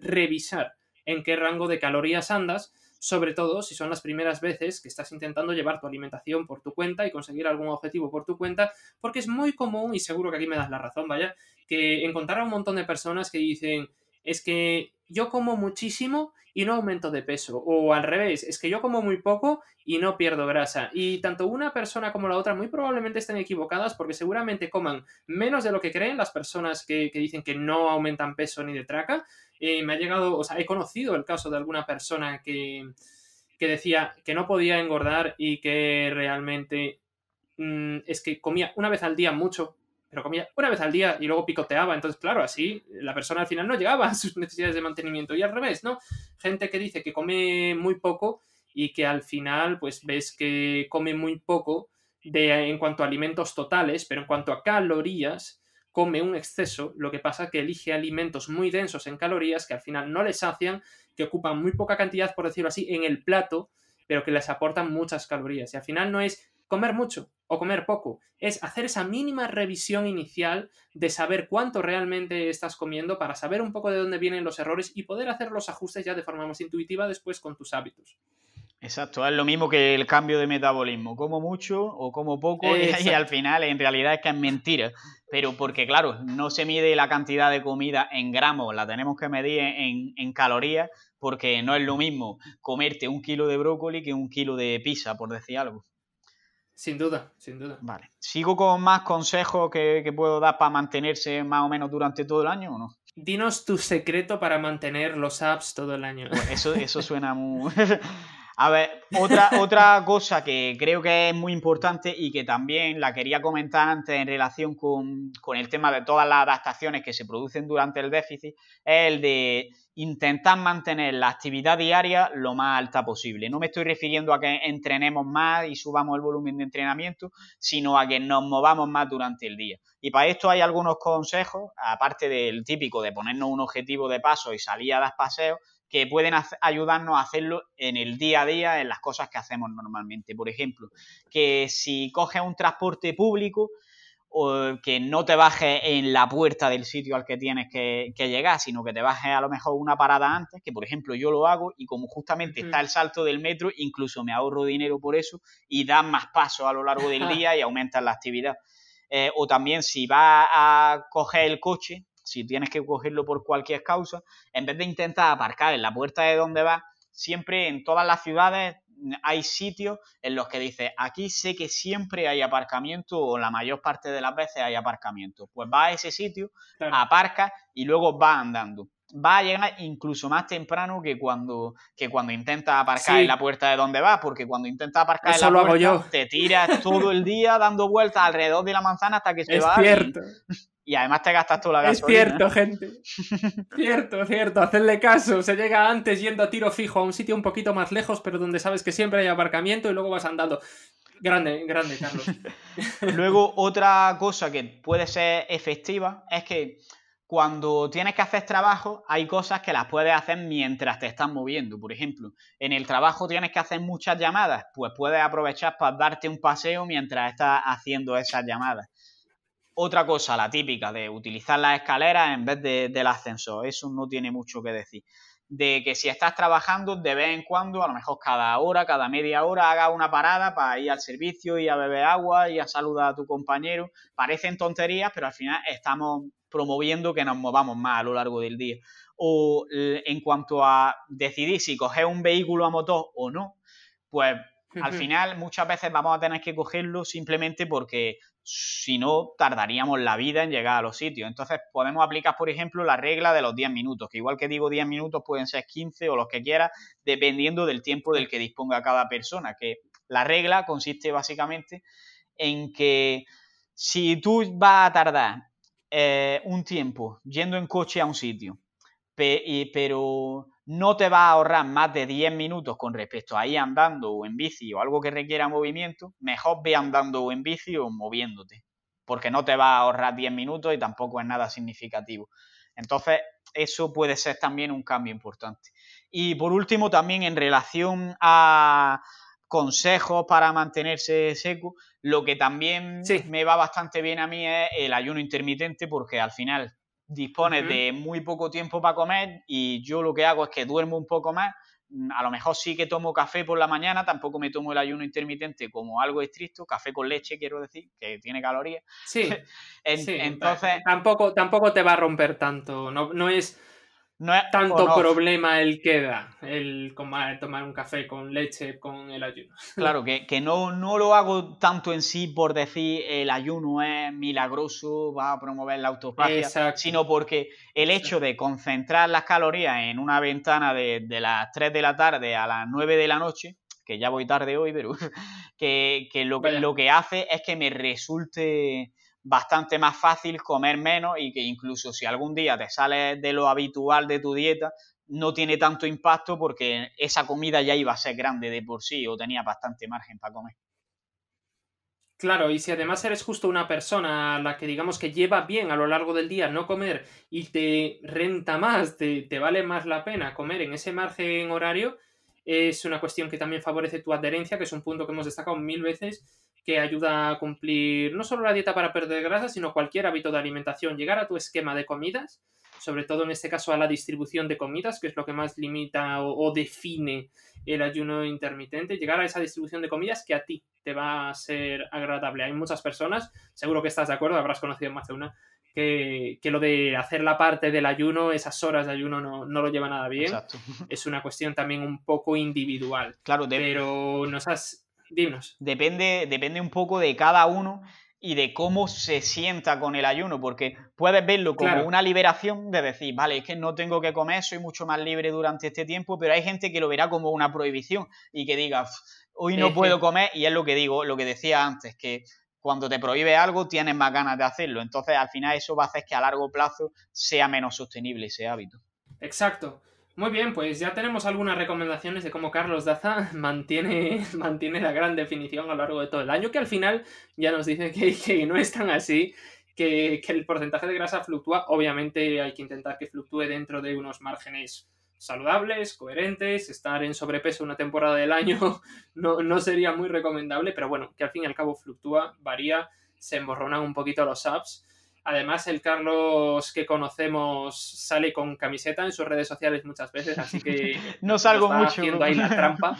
revisar en qué rango de calorías andas, sobre todo si son las primeras veces que estás intentando llevar tu alimentación por tu cuenta y conseguir algún objetivo por tu cuenta, porque es muy común, y seguro que aquí me das la razón, vaya, que encontrar a un montón de personas que dicen, es que yo como muchísimo y no aumento de peso. O al revés, es que yo como muy poco y no pierdo grasa. Y tanto una persona como la otra muy probablemente estén equivocadas porque seguramente coman menos de lo que creen las personas que, dicen que no aumentan peso ni de traca. Eh, me ha llegado, o sea, he conocido el caso de alguna persona que, decía que no podía engordar y que realmente mm, es que comía una vez al día mucho pero comía una vez al día y luego picoteaba. Entonces, claro, así la persona al final no llegaba a sus necesidades de mantenimiento. Y al revés, ¿no? Gente que dice que come muy poco y que al final, pues ves que come muy poco de, en cuanto a alimentos totales, pero en cuanto a calorías, come un exceso, lo que pasa que elige alimentos muy densos en calorías que al final no les sacian, que ocupan muy poca cantidad, por decirlo así, en el plato, pero que les aportan muchas calorías. Y al final no es comer mucho o comer poco, es hacer esa mínima revisión inicial de saber cuánto realmente estás comiendo para saber un poco de dónde vienen los errores y poder hacer los ajustes ya de forma más intuitiva después con tus hábitos. Exacto, es lo mismo que el cambio de metabolismo, como mucho o como poco y al final en realidad es que es mentira, pero porque claro, no se mide la cantidad de comida en gramos, la tenemos que medir en calorías porque no es lo mismo comerte un kilo de brócoli que un kilo de pizza, por decir algo. Sin duda, sin duda. Vale. ¿Sigo con más consejos que, puedo dar para mantenerse más o menos durante todo el año o no? Dinos tu secreto para mantener los apps todo el año. Pues eso, eso suena muy. A ver, otra, otra cosa que creo que es muy importante y que también la quería comentar antes en relación con, con el tema de todas las adaptaciones que se producen durante el déficit, es el de intentar mantener la actividad diaria lo más alta posible. No me estoy refiriendo a que entrenemos más y subamos el volumen de entrenamiento, sino a que nos movamos más durante el día. Y para esto hay algunos consejos, aparte del típico de ponernos un objetivo de paso y salir a dar paseos, que pueden ayudarnos a hacerlo en el día a día, en las cosas que hacemos normalmente. Por ejemplo, que si coges un transporte público, que no te baje en la puerta del sitio al que tienes que, llegar, sino que te baje a lo mejor una parada antes, que por ejemplo yo lo hago y como justamente está el salto del metro, incluso me ahorro dinero por eso y dan más pasos a lo largo del día y aumentan la actividad. Eh, o también si vas a coger el coche, si tienes que cogerlo por cualquier causa, en vez de intentar aparcar en la puerta de donde vas, siempre en todas las ciudades hay sitios en los que dices, aquí sé que siempre hay aparcamiento o la mayor parte de las veces hay aparcamiento. Pues va a ese sitio, aparca y luego va andando. Va a llegar incluso más temprano que cuando, que cuando intenta aparcar en la puerta de donde va porque cuando intenta aparcar en la puerta, te tiras todo el día dando vueltas alrededor de la manzana hasta que se va. Cierto y además te gastas toda la gasolina. Es cierto, gente. cierto, cierto. Hacerle caso. Se llega antes yendo a tiro fijo a un sitio un poquito más lejos, pero donde sabes que siempre hay aparcamiento y luego vas andando. Grande, grande, Carlos. luego, otra cosa que puede ser efectiva es que cuando tienes que hacer trabajo, hay cosas que las puedes hacer mientras te estás moviendo. Por ejemplo, en el trabajo tienes que hacer muchas llamadas, pues puedes aprovechar para darte un paseo mientras estás haciendo esas llamadas. Otra cosa, la típica, de utilizar las escaleras en vez del ascensor. Eso no tiene mucho que decir. De que si estás trabajando, de vez en cuando, a lo mejor cada hora, cada media hora, haga una parada para ir al servicio, y a beber agua, y a saludar a tu compañero. Parecen tonterías, pero al final estamos promoviendo que nos movamos más a lo largo del día. O eh, en cuanto a decidir si coger un vehículo a motor o no, pues al final muchas veces vamos a tener que cogerlo simplemente porque si no, tardaríamos la vida en llegar a los sitios. Entonces, podemos aplicar, por ejemplo, la regla de los 10 minutos, que igual que digo 10 minutos, pueden ser 15 o los que quieras, dependiendo del tiempo del que disponga cada persona. Que la regla consiste básicamente en que si tú vas a tardar eh, un tiempo yendo en coche a un sitio, pero no te va a ahorrar más de 10 minutos con respecto a ir andando o en bici o algo que requiera movimiento, mejor ve andando o en bici o moviéndote, porque no te va a ahorrar 10 minutos y tampoco es nada significativo. Entonces, eso puede ser también un cambio importante. Y por último, también en relación a consejos para mantenerse seco, lo que también me va bastante bien a mí es el ayuno intermitente, porque al final dispones de muy poco tiempo para comer y yo lo que hago es que duermo un poco más. Mm, a lo mejor sí que tomo café por la mañana, tampoco me tomo el ayuno intermitente como algo estricto, café con leche, quiero decir, que tiene calorías. Sí. sí entonces. Tampoco, tampoco te va a romper tanto. No, no es no es Tanto problema él queda, el tomar un café con leche con el ayuno. Claro, que, no, no lo hago tanto en sí por decir el ayuno es milagroso, va a promover la autofagia, sino porque el hecho de concentrar las calorías en una ventana de, las 3 de la tarde a las 9 de la noche, que ya voy tarde hoy, pero que, lo, que, lo que hace es que me resulte bastante más fácil comer menos y que incluso si algún día te sales de lo habitual de tu dieta, no tiene tanto impacto porque esa comida ya iba a ser grande de por sí o tenía bastante margen para comer. Claro, y si además eres justo una persona a la que digamos que lleva bien a lo largo del día no comer y te renta más, te, te vale más la pena comer en ese margen horario, es una cuestión que también favorece tu adherencia, que es un punto que hemos destacado mil veces que ayuda a cumplir no solo la dieta para perder grasa, sino cualquier hábito de alimentación, llegar a tu esquema de comidas, sobre todo en este caso a la distribución de comidas, que es lo que más limita o, define el ayuno intermitente, llegar a esa distribución de comidas que a ti te va a ser agradable. Hay muchas personas, seguro que estás de acuerdo, habrás conocido más de una, que, lo de hacer la parte del ayuno, esas horas de ayuno no, lo lleva nada bien. Es una cuestión también un poco individual. Claro, de... Pero nos has, Depende, depende un poco de cada uno y de cómo se sienta con el ayuno, porque puedes verlo como una liberación de decir, vale, es que no tengo que comer, soy mucho más libre durante este tiempo, pero hay gente que lo verá como una prohibición y que diga, hoy no puedo comer, y es lo que digo, lo que decía antes, que cuando te prohíbe algo tienes más ganas de hacerlo, entonces al final eso va a hacer que a largo plazo sea menos sostenible ese hábito. Exacto. Muy bien, pues ya tenemos algunas recomendaciones de cómo Carlos Daza mantiene, mantiene la gran definición a lo largo de todo el año, que al final ya nos dice que, no es tan así, que, el porcentaje de grasa fluctúa. Obviamente hay que intentar que fluctúe dentro de unos márgenes saludables, coherentes. Estar en sobrepeso una temporada del año no, no sería muy recomendable, pero bueno, que al fin y al cabo fluctúa, varía, se emborronan un poquito los apps Además, el Carlos que conocemos sale con camiseta en sus redes sociales muchas veces, así que no salgo nos va haciendo ahí la trampa.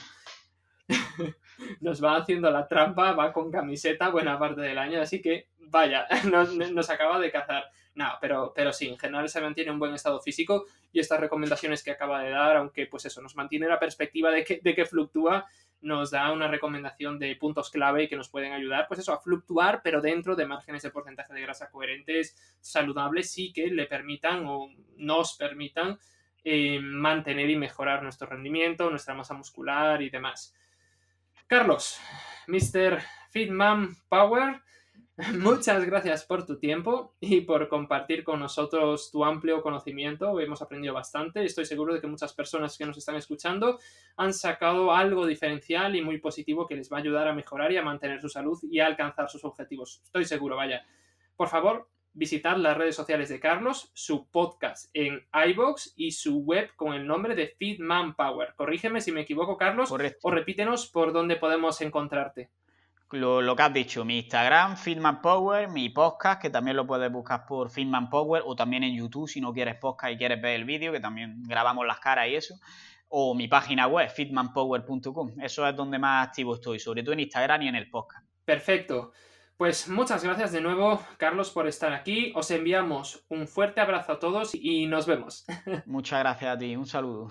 nos va haciendo la trampa, va con camiseta buena parte del año, así que vaya, nos, acaba de cazar. No, pero, pero sí, en general se mantiene un buen estado físico y estas recomendaciones que acaba de dar, aunque pues eso, nos mantiene la perspectiva de que, de que fluctúa nos da una recomendación de puntos clave que nos pueden ayudar, pues eso, a fluctuar, pero dentro de márgenes de porcentaje de grasa coherentes, saludables sí que le permitan o nos permitan eh, mantener y mejorar nuestro rendimiento, nuestra masa muscular y demás. Carlos, Mr. Fitman Power, Muchas gracias por tu tiempo y por compartir con nosotros tu amplio conocimiento. Hemos aprendido bastante estoy seguro de que muchas personas que nos están escuchando han sacado algo diferencial y muy positivo que les va a ayudar a mejorar y a mantener su salud y a alcanzar sus objetivos. Estoy seguro, vaya. Por favor, visitar las redes sociales de Carlos, su podcast en iBox y su web con el nombre de FitMan Power. Corrígeme si me equivoco, Carlos, o repítenos por dónde podemos encontrarte lo, que has dicho, mi Instagram, Fitman Power, mi podcast, que también lo puedes buscar por Fitman Power, o también en YouTube si no quieres podcast y quieres ver el vídeo, que también grabamos las caras y eso, o mi página web, fitmanpower.com. Eso es donde más activo estoy, sobre todo en Instagram y en el podcast. Perfecto. Pues muchas gracias de nuevo, Carlos, por estar aquí. Os enviamos un fuerte abrazo a todos y nos vemos. Muchas gracias a ti, un saludo.